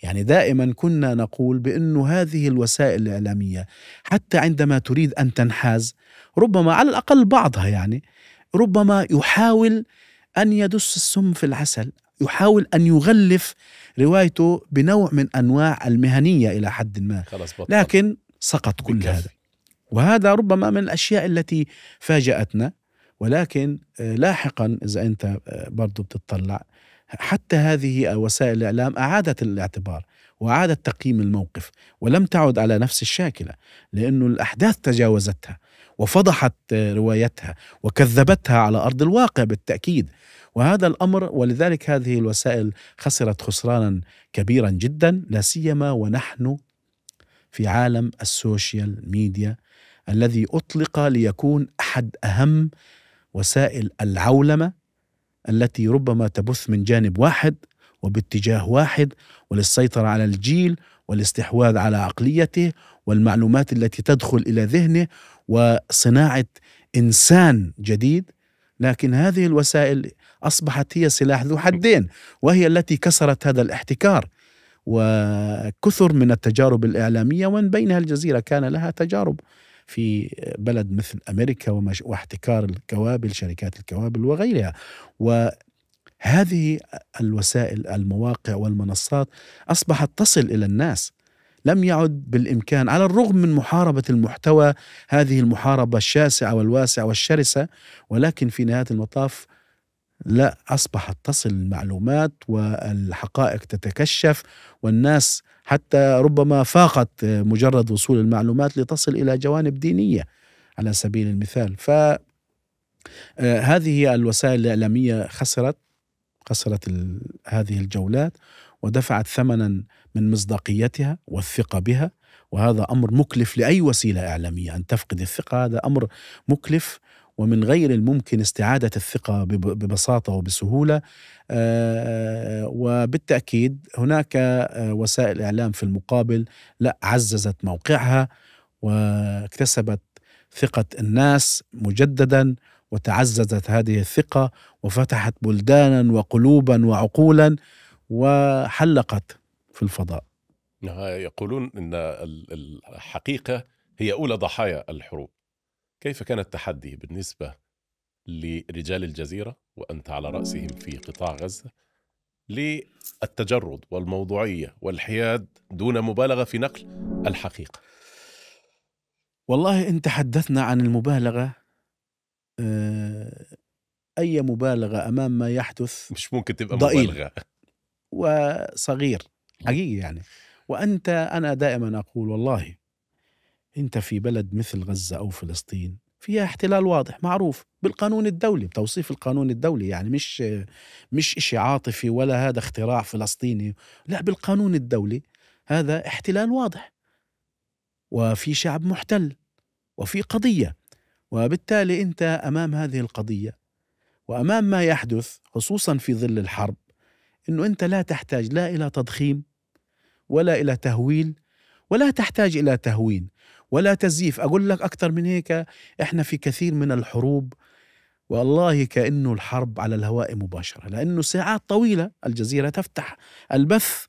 يعني دائما كنا نقول بأن هذه الوسائل الإعلامية حتى عندما تريد أن تنحاز ربما على الأقل بعضها يعني ربما يحاول أن يدس السم في العسل يحاول أن يغلف روايته بنوع من أنواع المهنية إلى حد ما خلاص بطل. لكن سقط كل بكاف. هذا وهذا ربما من الأشياء التي فاجأتنا ولكن آه، لاحقا إذا أنت آه، برضو بتطلع حتى هذه وسائل الإعلام أعادت الاعتبار وأعادت تقييم الموقف ولم تعد على نفس الشاكلة لأن الأحداث تجاوزتها وفضحت روايتها وكذبتها على أرض الواقع بالتأكيد وهذا الأمر ولذلك هذه الوسائل خسرت خسرانا كبيرا جدا لا سيما ونحن في عالم السوشيال ميديا الذي أطلق ليكون أحد أهم وسائل العولمة التي ربما تبث من جانب واحد وباتجاه واحد وللسيطرة على الجيل والاستحواذ على عقليته والمعلومات التي تدخل إلى ذهنه وصناعة إنسان جديد لكن هذه الوسائل أصبحت هي سلاح ذو حدين وهي التي كسرت هذا الاحتكار وكثر من التجارب الإعلامية ومن بينها الجزيرة كان لها تجارب في بلد مثل أمريكا واحتكار الكوابل شركات الكوابل وغيرها و هذه الوسائل المواقع والمنصات اصبحت تصل الى الناس لم يعد بالامكان على الرغم من محاربه المحتوى هذه المحاربه الشاسعه والواسعه والشرسه ولكن في نهايه المطاف لا اصبحت تصل المعلومات والحقائق تتكشف والناس حتى ربما فاقت مجرد وصول المعلومات لتصل الى جوانب دينيه على سبيل المثال ف آه، هذه الوسائل الاعلاميه خسرت خسرت هذه الجولات ودفعت ثمنا من مصداقيتها والثقه بها وهذا امر مكلف لاي وسيله اعلاميه ان تفقد الثقه هذا امر مكلف ومن غير الممكن استعادة الثقة ببساطة وبسهولة آه، آه، وبالتأكيد هناك آه، وسائل إعلام في المقابل لا عززت موقعها واكتسبت ثقة الناس مجددا وتعززت هذه الثقة وفتحت بلدانا وقلوبا وعقولا وحلقت في الفضاء يقولون أن الحقيقة هي أولى ضحايا الحروب كيف كان التحدي بالنسبة لرجال الجزيرة وأنت على رأسهم في قطاع غزة للتجرد والموضوعية والحياد دون مبالغة في نقل الحقيقة والله إن تحدثنا عن المبالغة آه، أي مبالغة أمام ما يحدث مش ممكن تبقى ضئيل مبالغة وصغير حقيقي يعني وأنت أنا دائما أقول والله أنت في بلد مثل غزة أو فلسطين فيها احتلال واضح معروف بالقانون الدولي بتوصيف القانون الدولي يعني مش مش شيء عاطفي ولا هذا اختراع فلسطيني لا بالقانون الدولي هذا احتلال واضح وفي شعب محتل وفي قضية وبالتالي أنت أمام هذه القضية وأمام ما يحدث خصوصا في ظل الحرب أنه أنت لا تحتاج لا إلى تضخيم ولا إلى تهويل ولا تحتاج إلى تهوين ولا تزييف أقول لك أكثر من هيك إحنا في كثير من الحروب والله كأنه الحرب على الهواء مباشرة لأنه ساعات طويلة الجزيرة تفتح البث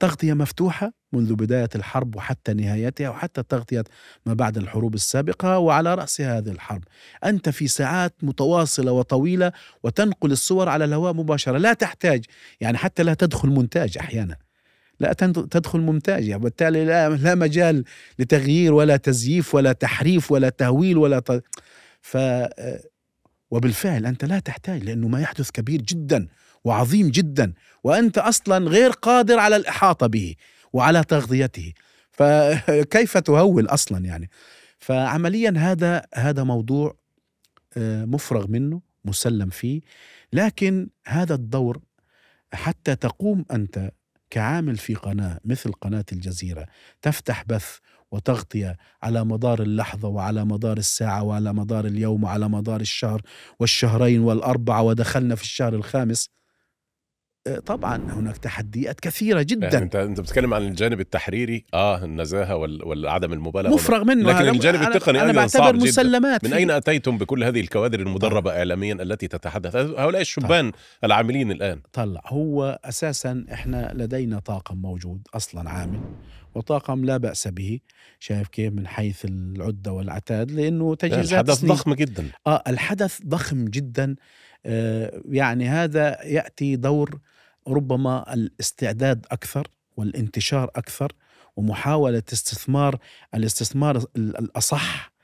تغطية مفتوحة منذ بداية الحرب وحتى نهايتها وحتى تغطية ما بعد الحروب السابقة وعلى رأس هذه الحرب أنت في ساعات متواصلة وطويلة وتنقل الصور على الهواء مباشرة لا تحتاج يعني حتى لا تدخل مونتاج أحيانا لا تدخل ممتازة وبالتالي يعني لا, لا مجال لتغيير ولا تزييف ولا تحريف ولا تهويل ولا ت... ف آه، وبالفعل أنت لا تحتاج لأنه ما يحدث كبير جدا وعظيم جدا وأنت أصلا غير قادر على الإحاطة به وعلى تغذيته فكيف تهول أصلا يعني فعمليا هذا هذا موضوع آه، مفرغ منه مسلم فيه لكن هذا الدور حتى تقوم أنت كعامل في قناه مثل قناه الجزيره تفتح بث وتغطيه على مدار اللحظه وعلى مدار الساعه وعلى مدار اليوم وعلى مدار الشهر والشهرين والاربعه ودخلنا في الشهر الخامس طبعا هناك تحديات كثيره جدا يعني انت انت بتتكلم عن الجانب التحريري اه النزاهه والعدم المبالغه مفرغ منه لكن الجانب التقني انا بعتبر مسلمات جداً. من اين اتيتم بكل هذه الكوادر المدربه اعلاميا التي تتحدث هؤلاء الشبان طلع. العاملين الان طلع هو اساسا احنا لدينا طاقم موجود اصلا عامل وطاقم لا باس به شايف كيف من حيث العده والعتاد لانه يعني تجهيزات يعني الحدث سنين. ضخم جدا اه الحدث ضخم جدا آه، يعني هذا ياتي دور ربما الاستعداد اكثر والانتشار اكثر ومحاوله استثمار الاستثمار الاصح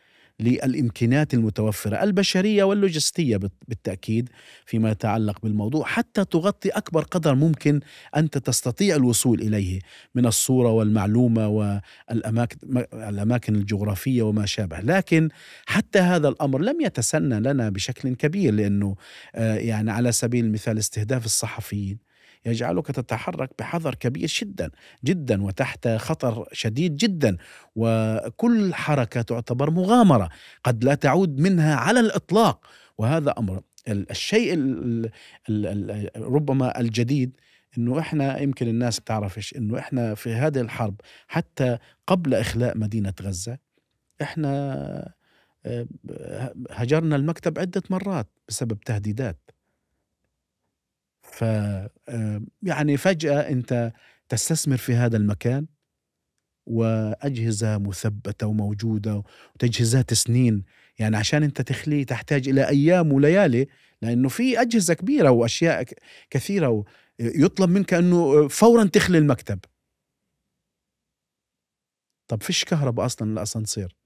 للامكانات المتوفره البشريه واللوجستيه بالتاكيد فيما يتعلق بالموضوع حتى تغطي اكبر قدر ممكن انت تستطيع الوصول اليه من الصوره والمعلومه والاماكن الاماكن الجغرافيه وما شابه، لكن حتى هذا الامر لم يتسنى لنا بشكل كبير لانه آه، يعني على سبيل المثال استهداف الصحفيين يجعلك تتحرك بحذر كبير جدا جدا وتحت خطر شديد جدا وكل حركه تعتبر مغامره قد لا تعود منها على الاطلاق وهذا امر الشيء ربما الجديد انه احنا يمكن الناس تعرفش انه احنا في هذه الحرب حتى قبل اخلاء مدينه غزه احنا آه، هجرنا المكتب عده مرات بسبب تهديدات ف آه، يعني فجأة أنت تستثمر في هذا المكان وأجهزة مثبتة وموجودة وتجهيزات سنين يعني عشان أنت تخليه تحتاج إلى أيام وليالي لأنه في أجهزة كبيرة وأشياء كثيرة يطلب منك أنه فورا تخلي المكتب طب فيش كهرباء أصلا للأسانسير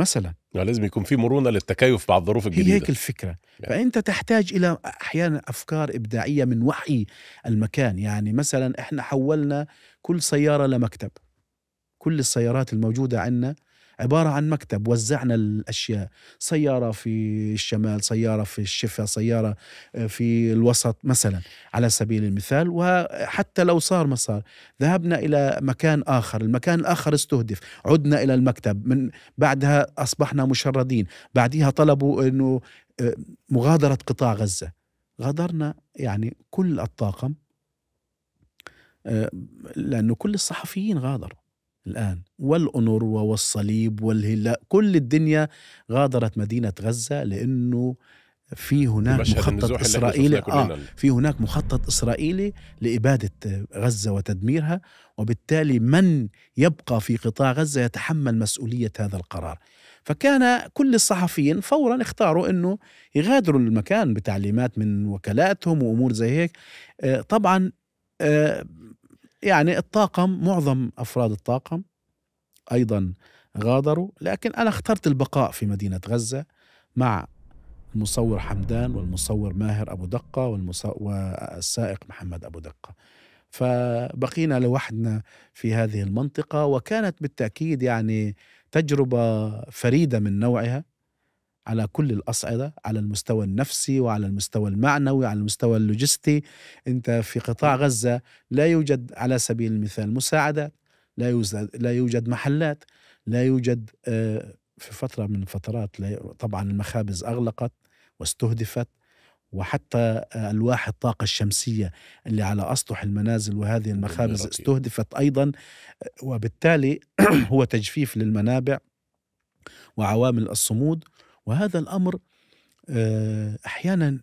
مثلا لازم يكون في مرونه للتكيف مع الظروف الجديده هي هيك الفكره يعني. فانت تحتاج الى احيانا افكار ابداعيه من وحي المكان يعني مثلا احنا حولنا كل سياره لمكتب كل السيارات الموجوده عندنا عبارة عن مكتب وزعنا الأشياء سيارة في الشمال سيارة في الشفا سيارة آه، في الوسط مثلا على سبيل المثال وحتى لو صار ما صار ذهبنا إلى مكان آخر المكان الآخر استهدف عدنا إلى المكتب من بعدها أصبحنا مشردين بعدها طلبوا أنه آه، مغادرة قطاع غزة غادرنا يعني كل الطاقم آه، لأنه كل الصحفيين غادروا الآن والأنوروا والصليب والهلاء كل الدنيا غادرت مدينة غزة لأنه في هناك مخطط إسرائيلي آه في هناك مخطط إسرائيلي لإبادة غزة وتدميرها وبالتالي من يبقى في قطاع غزة يتحمل مسؤولية هذا القرار فكان كل الصحفيين فورا اختاروا انه يغادروا المكان بتعليمات من وكالاتهم وامور زي هيك آه، طبعا آه، يعني الطاقم معظم أفراد الطاقم أيضا غادروا لكن أنا اخترت البقاء في مدينة غزة مع المصور حمدان والمصور ماهر أبو دقة والمصور والسائق محمد أبو دقة فبقينا لوحدنا في هذه المنطقة وكانت بالتأكيد يعني تجربة فريدة من نوعها على كل الاصعده على المستوى النفسي وعلى المستوى المعنوي وعلى المستوى اللوجستي انت في قطاع غزه لا يوجد على سبيل المثال مساعده لا يوجد لا يوجد محلات لا يوجد آه، في فتره من الفترات طبعا المخابز اغلقت واستهدفت وحتى آه، الواح الطاقة الشمسية اللي على أسطح المنازل وهذه المخابز استهدفت أيضا وبالتالي هو تجفيف للمنابع وعوامل الصمود وهذا الامر آه، احيانا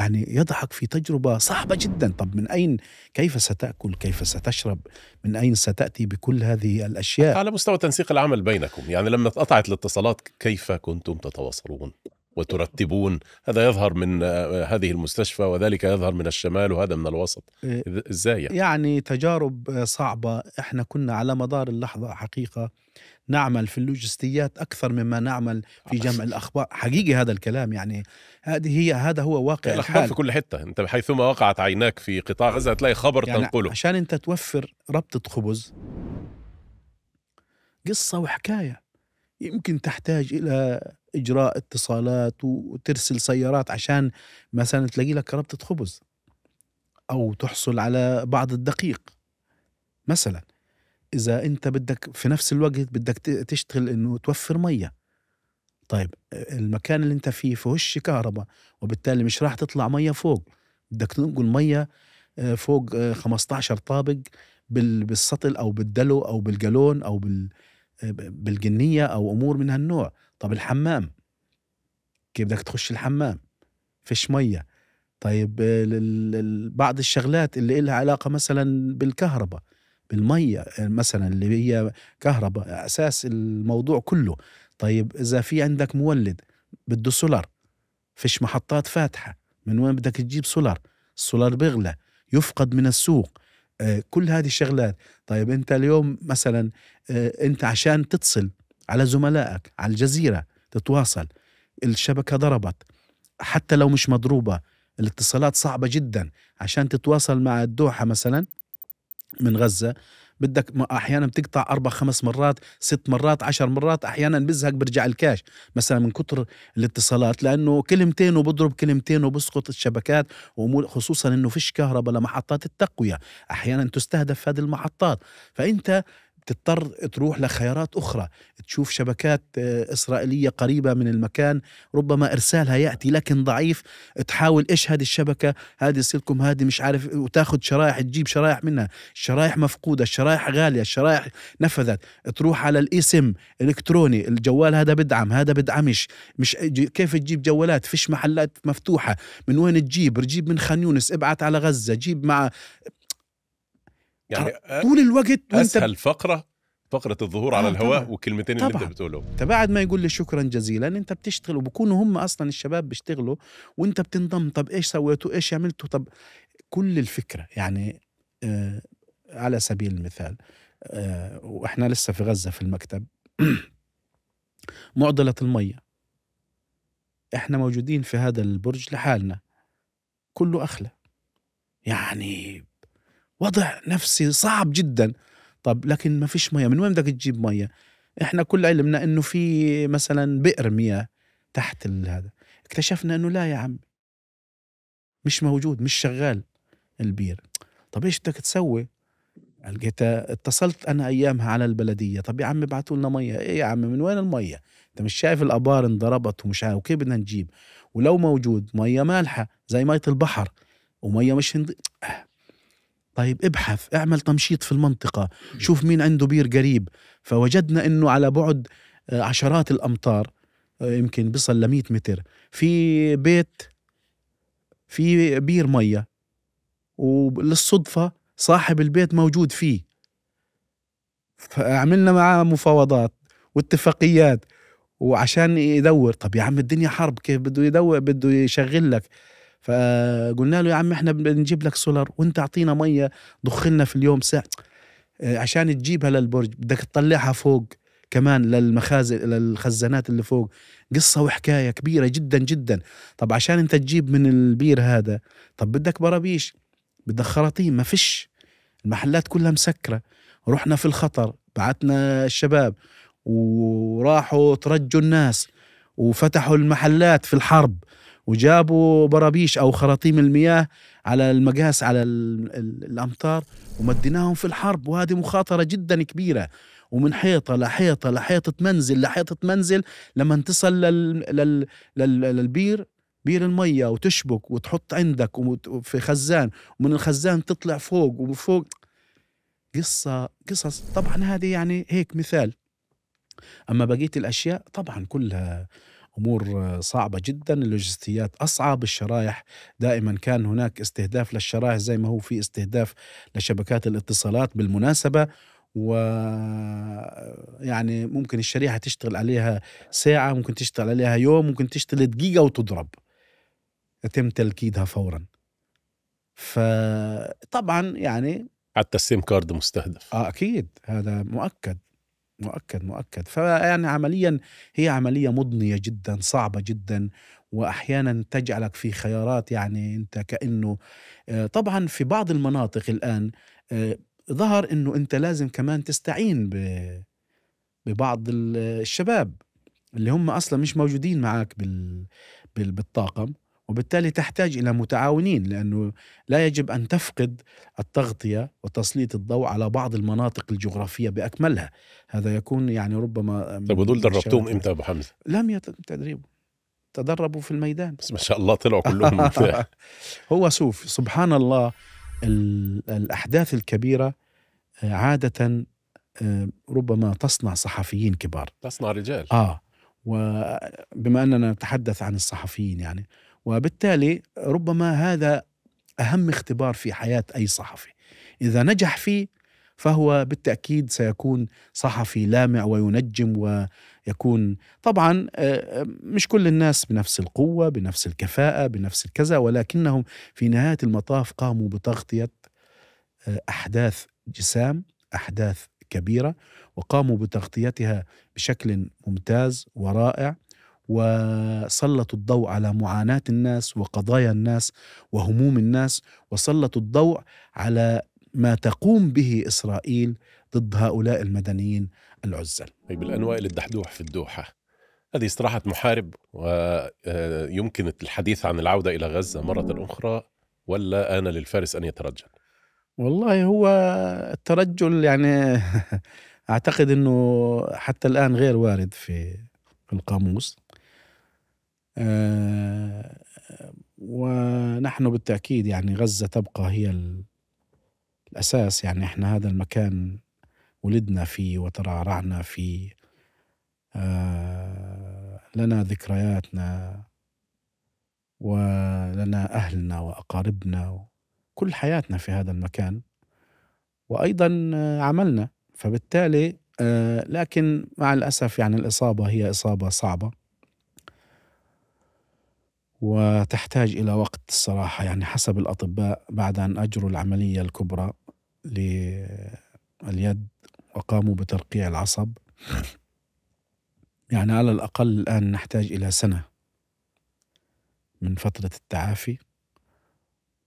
يعني يضعك في تجربه صعبه جدا طب من اين كيف ستاكل كيف ستشرب من اين ستاتي بكل هذه الاشياء على مستوى تنسيق العمل بينكم يعني لما اتقطعت الاتصالات كيف كنتم تتواصلون وترتبون هذا يظهر من آه، هذه المستشفى وذلك يظهر من الشمال وهذا من الوسط آه، ازاي يعني, يعني تجارب صعبه احنا كنا على مدار اللحظه حقيقه نعمل في اللوجستيات أكثر مما نعمل في جمع الأخبار حقيقي هذا الكلام يعني هذه هي هذا هو واقع الأخبار الحال. في كل حتة أنت حيثما وقعت عيناك في قطاع غزة تلاقي خبر يعني تنقله عشان أنت توفر ربطة خبز قصة وحكاية يمكن تحتاج إلى إجراء اتصالات وترسل سيارات عشان مثلا تلاقي لك ربطة خبز أو تحصل على بعض الدقيق مثلا اذا انت بدك في نفس الوقت بدك تشتغل انه توفر ميه طيب المكان اللي انت فيه وش كهرباء وبالتالي مش راح تطلع ميه فوق بدك تنقل ميه آه، فوق 15 آه، طابق بالسطل او بالدلو او بالجالون او بال آه، بالجنيه او امور من هالنوع طب الحمام كيف بدك تخش الحمام فيش ميه طيب بعض الشغلات اللي لها علاقه مثلا بالكهرباء بالميه مثلا اللي هي كهرباء اساس الموضوع كله طيب اذا في عندك مولد بده سولار فيش محطات فاتحه من وين بدك تجيب سولار السولار بغلى يفقد من السوق آه، كل هذه الشغلات طيب انت اليوم مثلا آه، انت عشان تتصل على زملائك على الجزيره تتواصل الشبكه ضربت حتى لو مش مضروبه الاتصالات صعبه جدا عشان تتواصل مع الدوحه مثلا من غزه بدك احيانا بتقطع اربع خمس مرات ست مرات عشر مرات احيانا بزهق برجع الكاش مثلا من كتر الاتصالات لانه كلمتين وبضرب كلمتين وبسقط الشبكات خصوصا انه فيش كهرباء لمحطات التقويه احيانا تستهدف هذه المحطات فانت تضطر تروح لخيارات أخرى تشوف شبكات آه، إسرائيلية قريبة من المكان ربما إرسالها يأتي لكن ضعيف تحاول إيش هذه الشبكة هذه سلكم هذه مش عارف وتاخذ شرايح تجيب شرايح منها الشرايح مفقودة الشرايح غالية الشرايح نفذت تروح على الإسم إلكتروني الجوال هذا بدعم هذا بدعمش مش كيف تجيب جوالات فيش محلات مفتوحة من وين تجيب رجيب من خان يونس ابعت على غزة جيب مع يعني طول الوقت وانت اسهل فقره فقره الظهور آه على الهواء طبعًا. والكلمتين اللي انت بتقولهم تبعد ما يقول لي شكرا جزيلا انت بتشتغل وبكونوا هم اصلا الشباب بيشتغلوا وانت بتنضم طب ايش سويتوا ايش عملتوا طب كل الفكره يعني آه على سبيل المثال آه واحنا لسه في غزه في المكتب معضله الميه احنا موجودين في هذا البرج لحالنا كله اخلى يعني وضع نفسي صعب جدا طب لكن ما فيش ميه من وين بدك تجيب ميه احنا كل علمنا انه في مثلا بئر مياه تحت هذا اكتشفنا انه لا يا عم مش موجود مش شغال البير طب ايش بدك تسوي لقيت اتصلت انا ايامها على البلديه طب يا عم ابعثوا لنا ميه ايه يا عم من وين الميه انت مش شايف الابار انضربت ومش عارف وكيف بدنا نجيب ولو موجود ميه مالحه زي ميه البحر وميه مش هند... طيب ابحث اعمل تمشيط في المنطقة شوف مين عنده بير قريب فوجدنا أنه على بعد آه، عشرات الأمتار آه، يمكن بصل ل 100 متر في بيت في بير مية وللصدفة صاحب البيت موجود فيه فعملنا معاه مفاوضات واتفاقيات وعشان يدور طب يا عم الدنيا حرب كيف بده يدور بده يشغل لك فقلنا له يا عم احنا بنجيب لك سولار وانت اعطينا ميه لنا في اليوم ساعه آه، عشان تجيبها للبرج بدك تطلعها فوق كمان للمخازن للخزانات اللي فوق قصه وحكايه كبيره جدا جدا طب عشان انت تجيب من البير هذا طب بدك برابيش بدك خراطيم ما فيش المحلات كلها مسكره رحنا في الخطر بعتنا الشباب وراحوا ترجوا الناس وفتحوا المحلات في الحرب وجابوا برابيش او خراطيم المياه على المقاس على الامطار ومديناهم في الحرب وهذه مخاطره جدا كبيره ومن حيطه لحيطه لحيطه منزل لحيطه منزل لما تصل لل... لل... لل... للبير بير المية وتشبك وتحط عندك في خزان ومن الخزان تطلع فوق وفوق قصة قصص طبعا هذه يعني هيك مثال أما بقية الأشياء طبعا كلها امور صعبه جدا اللوجستيات اصعب الشرائح دائما كان هناك استهداف للشرائح زي ما هو في استهداف لشبكات الاتصالات بالمناسبه و يعني ممكن الشريحه تشتغل عليها ساعه ممكن تشتغل عليها يوم ممكن تشتغل دقيقه وتضرب يتم تلكيدها فورا فطبعا يعني حتى السيم كارد مستهدف اه اكيد هذا مؤكد مؤكد مؤكد فيعني عمليا هي عملية مضنية جدا صعبة جدا وأحيانا تجعلك في خيارات يعني أنت كأنه آه، طبعا في بعض المناطق الآن آه، ظهر أنه أنت لازم كمان تستعين ببعض الشباب اللي هم أصلا مش موجودين معك بالطاقم وبالتالي تحتاج إلى متعاونين لأنه لا يجب أن تفقد التغطية وتسليط الضوء على بعض المناطق الجغرافية بأكملها هذا يكون يعني ربما طيب ودول دربتهم إمتى أبو حمزة؟ لم يتم تدريبهم تدربوا في الميدان بس ما شاء الله طلعوا كلهم هو شوف سبحان الله الأحداث الكبيرة آه، عادة آه، ربما تصنع صحفيين كبار تصنع رجال آه وبما أننا نتحدث عن الصحفيين يعني وبالتالي ربما هذا أهم اختبار في حياة أي صحفي إذا نجح فيه فهو بالتأكيد سيكون صحفي لامع وينجم ويكون طبعا آه، آه، مش كل الناس بنفس القوة بنفس الكفاءة بنفس الكذا ولكنهم في نهاية المطاف قاموا بتغطية آه، أحداث جسام أحداث كبيرة وقاموا بتغطيتها بشكل ممتاز ورائع وسلطوا الضوء على معاناة الناس وقضايا الناس وهموم الناس وسلطوا الضوء على ما تقوم به إسرائيل ضد هؤلاء المدنيين العزل طيب الأنواء للدحدوح في الدوحة هذه استراحة محارب ويمكن آه، الحديث عن العودة إلى غزة مرة أخرى ولا آن للفارس أن يترجل والله هو الترجل يعني أعتقد أنه حتى الآن غير وارد في القاموس آه، ونحن بالتأكيد يعني غزة تبقى هي الأساس يعني إحنا هذا المكان ولدنا فيه وترعرعنا فيه آه، لنا ذكرياتنا ولنا أهلنا وأقاربنا كل حياتنا في هذا المكان وأيضا عملنا فبالتالي آه، لكن مع الأسف يعني الإصابة هي إصابة صعبة وتحتاج إلى وقت الصراحة يعني حسب الأطباء بعد أن أجروا العملية الكبرى لليد وقاموا بترقيع العصب يعني على الأقل الآن نحتاج إلى سنة من فترة التعافي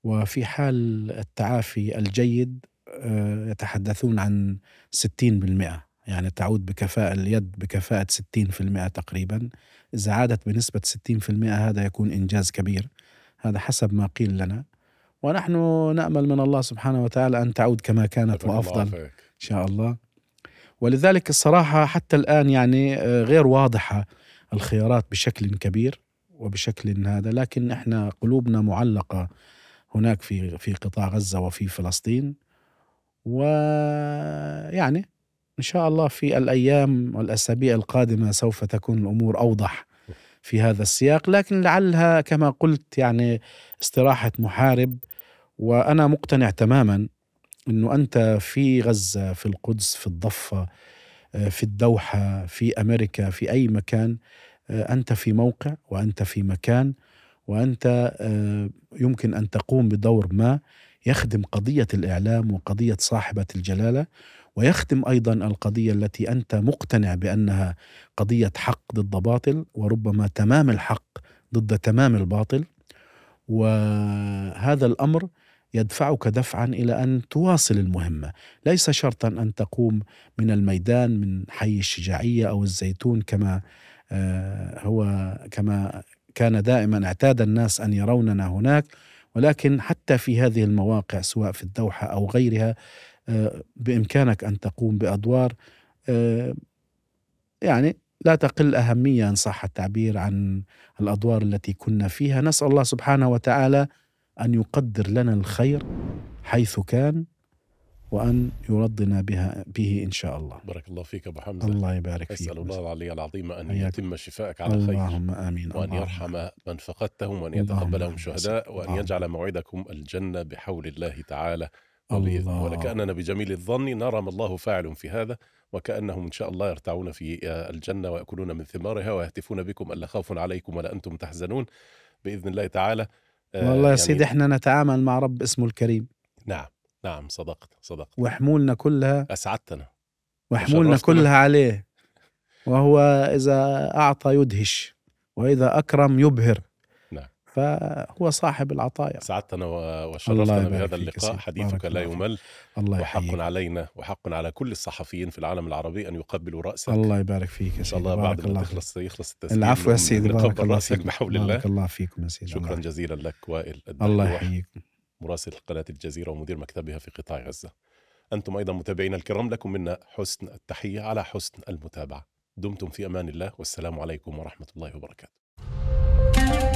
وفي حال التعافي الجيد آه، يتحدثون عن 60% يعني تعود بكفاءة اليد بكفاءة 60% تقريبا إذا عادت بنسبة 60% هذا يكون إنجاز كبير هذا حسب ما قيل لنا ونحن نأمل من الله سبحانه وتعالى أن تعود كما كانت وأفضل إن شاء الله ولذلك الصراحة حتى الآن يعني آه، غير واضحة الخيارات بشكل كبير وبشكل هذا لكن احنا قلوبنا معلقة هناك في في قطاع غزة وفي فلسطين ويعني إن شاء الله في الأيام والأسابيع القادمة سوف تكون الأمور أوضح في هذا السياق لكن لعلها كما قلت يعني استراحة محارب وأنا مقتنع تماما أنه أنت في غزة في القدس في الضفة آه، في الدوحة في أمريكا في أي مكان آه، أنت في موقع وأنت في مكان وأنت آه، يمكن أن تقوم بدور ما يخدم قضية الإعلام وقضية صاحبة الجلالة ويختم ايضا القضيه التي انت مقتنع بانها قضيه حق ضد باطل وربما تمام الحق ضد تمام الباطل وهذا الامر يدفعك دفعا الى ان تواصل المهمه، ليس شرطا ان تقوم من الميدان من حي الشجاعيه او الزيتون كما آه، هو كما كان دائما اعتاد الناس ان يروننا هناك، ولكن حتى في هذه المواقع سواء في الدوحه او غيرها بامكانك ان تقوم بادوار آه، يعني لا تقل اهميه ان صح التعبير عن الادوار التي كنا فيها نسال الله سبحانه وتعالى ان يقدر لنا الخير حيث كان وأن يرضنا بها به إن شاء الله بارك الله فيك أبو حمزة الله يبارك فيك أسأل الله العلي العظيم أن يتم شفائك على خير اللهم آمين وأن يرحم من فقدتهم وأن يتقبلهم شهداء وأن يجعل موعدكم الجنة بحول الله تعالى الله. ولكأننا بجميل الظن نرى ما الله فاعل في هذا وكأنهم إن شاء الله يرتعون في آه، الجنة ويأكلون من ثمارها ويهتفون بكم ألا خوف عليكم ولا أنتم تحزنون بإذن الله تعالى آه، والله يعني يا سيدي احنا نتعامل مع رب اسمه الكريم نعم نعم صدقت صدقت وحمولنا كلها أسعدتنا وحمولنا كلها عليه وهو إذا أعطى يدهش وإذا أكرم يبهر فهو صاحب العطايا سعدتنا وشرفتنا بهذا اللقاء حديثك لا يمل الله وحق يحييك. علينا وحق على كل الصحفيين في العالم العربي ان يقبلوا راسك الله يبارك فيك يا ان شاء الله بعد ما تخلص يخلص التسجيل العفو يا سيدي بارك الله راسك بحول الله بارك الله فيكم يا سيدي شكرا جزيلا لك وائل الله يحييكم مراسل قناه الجزيره ومدير مكتبها في قطاع غزه انتم ايضا متابعينا الكرام لكم منا حسن التحيه على حسن المتابعه دمتم في امان الله والسلام عليكم ورحمه الله وبركاته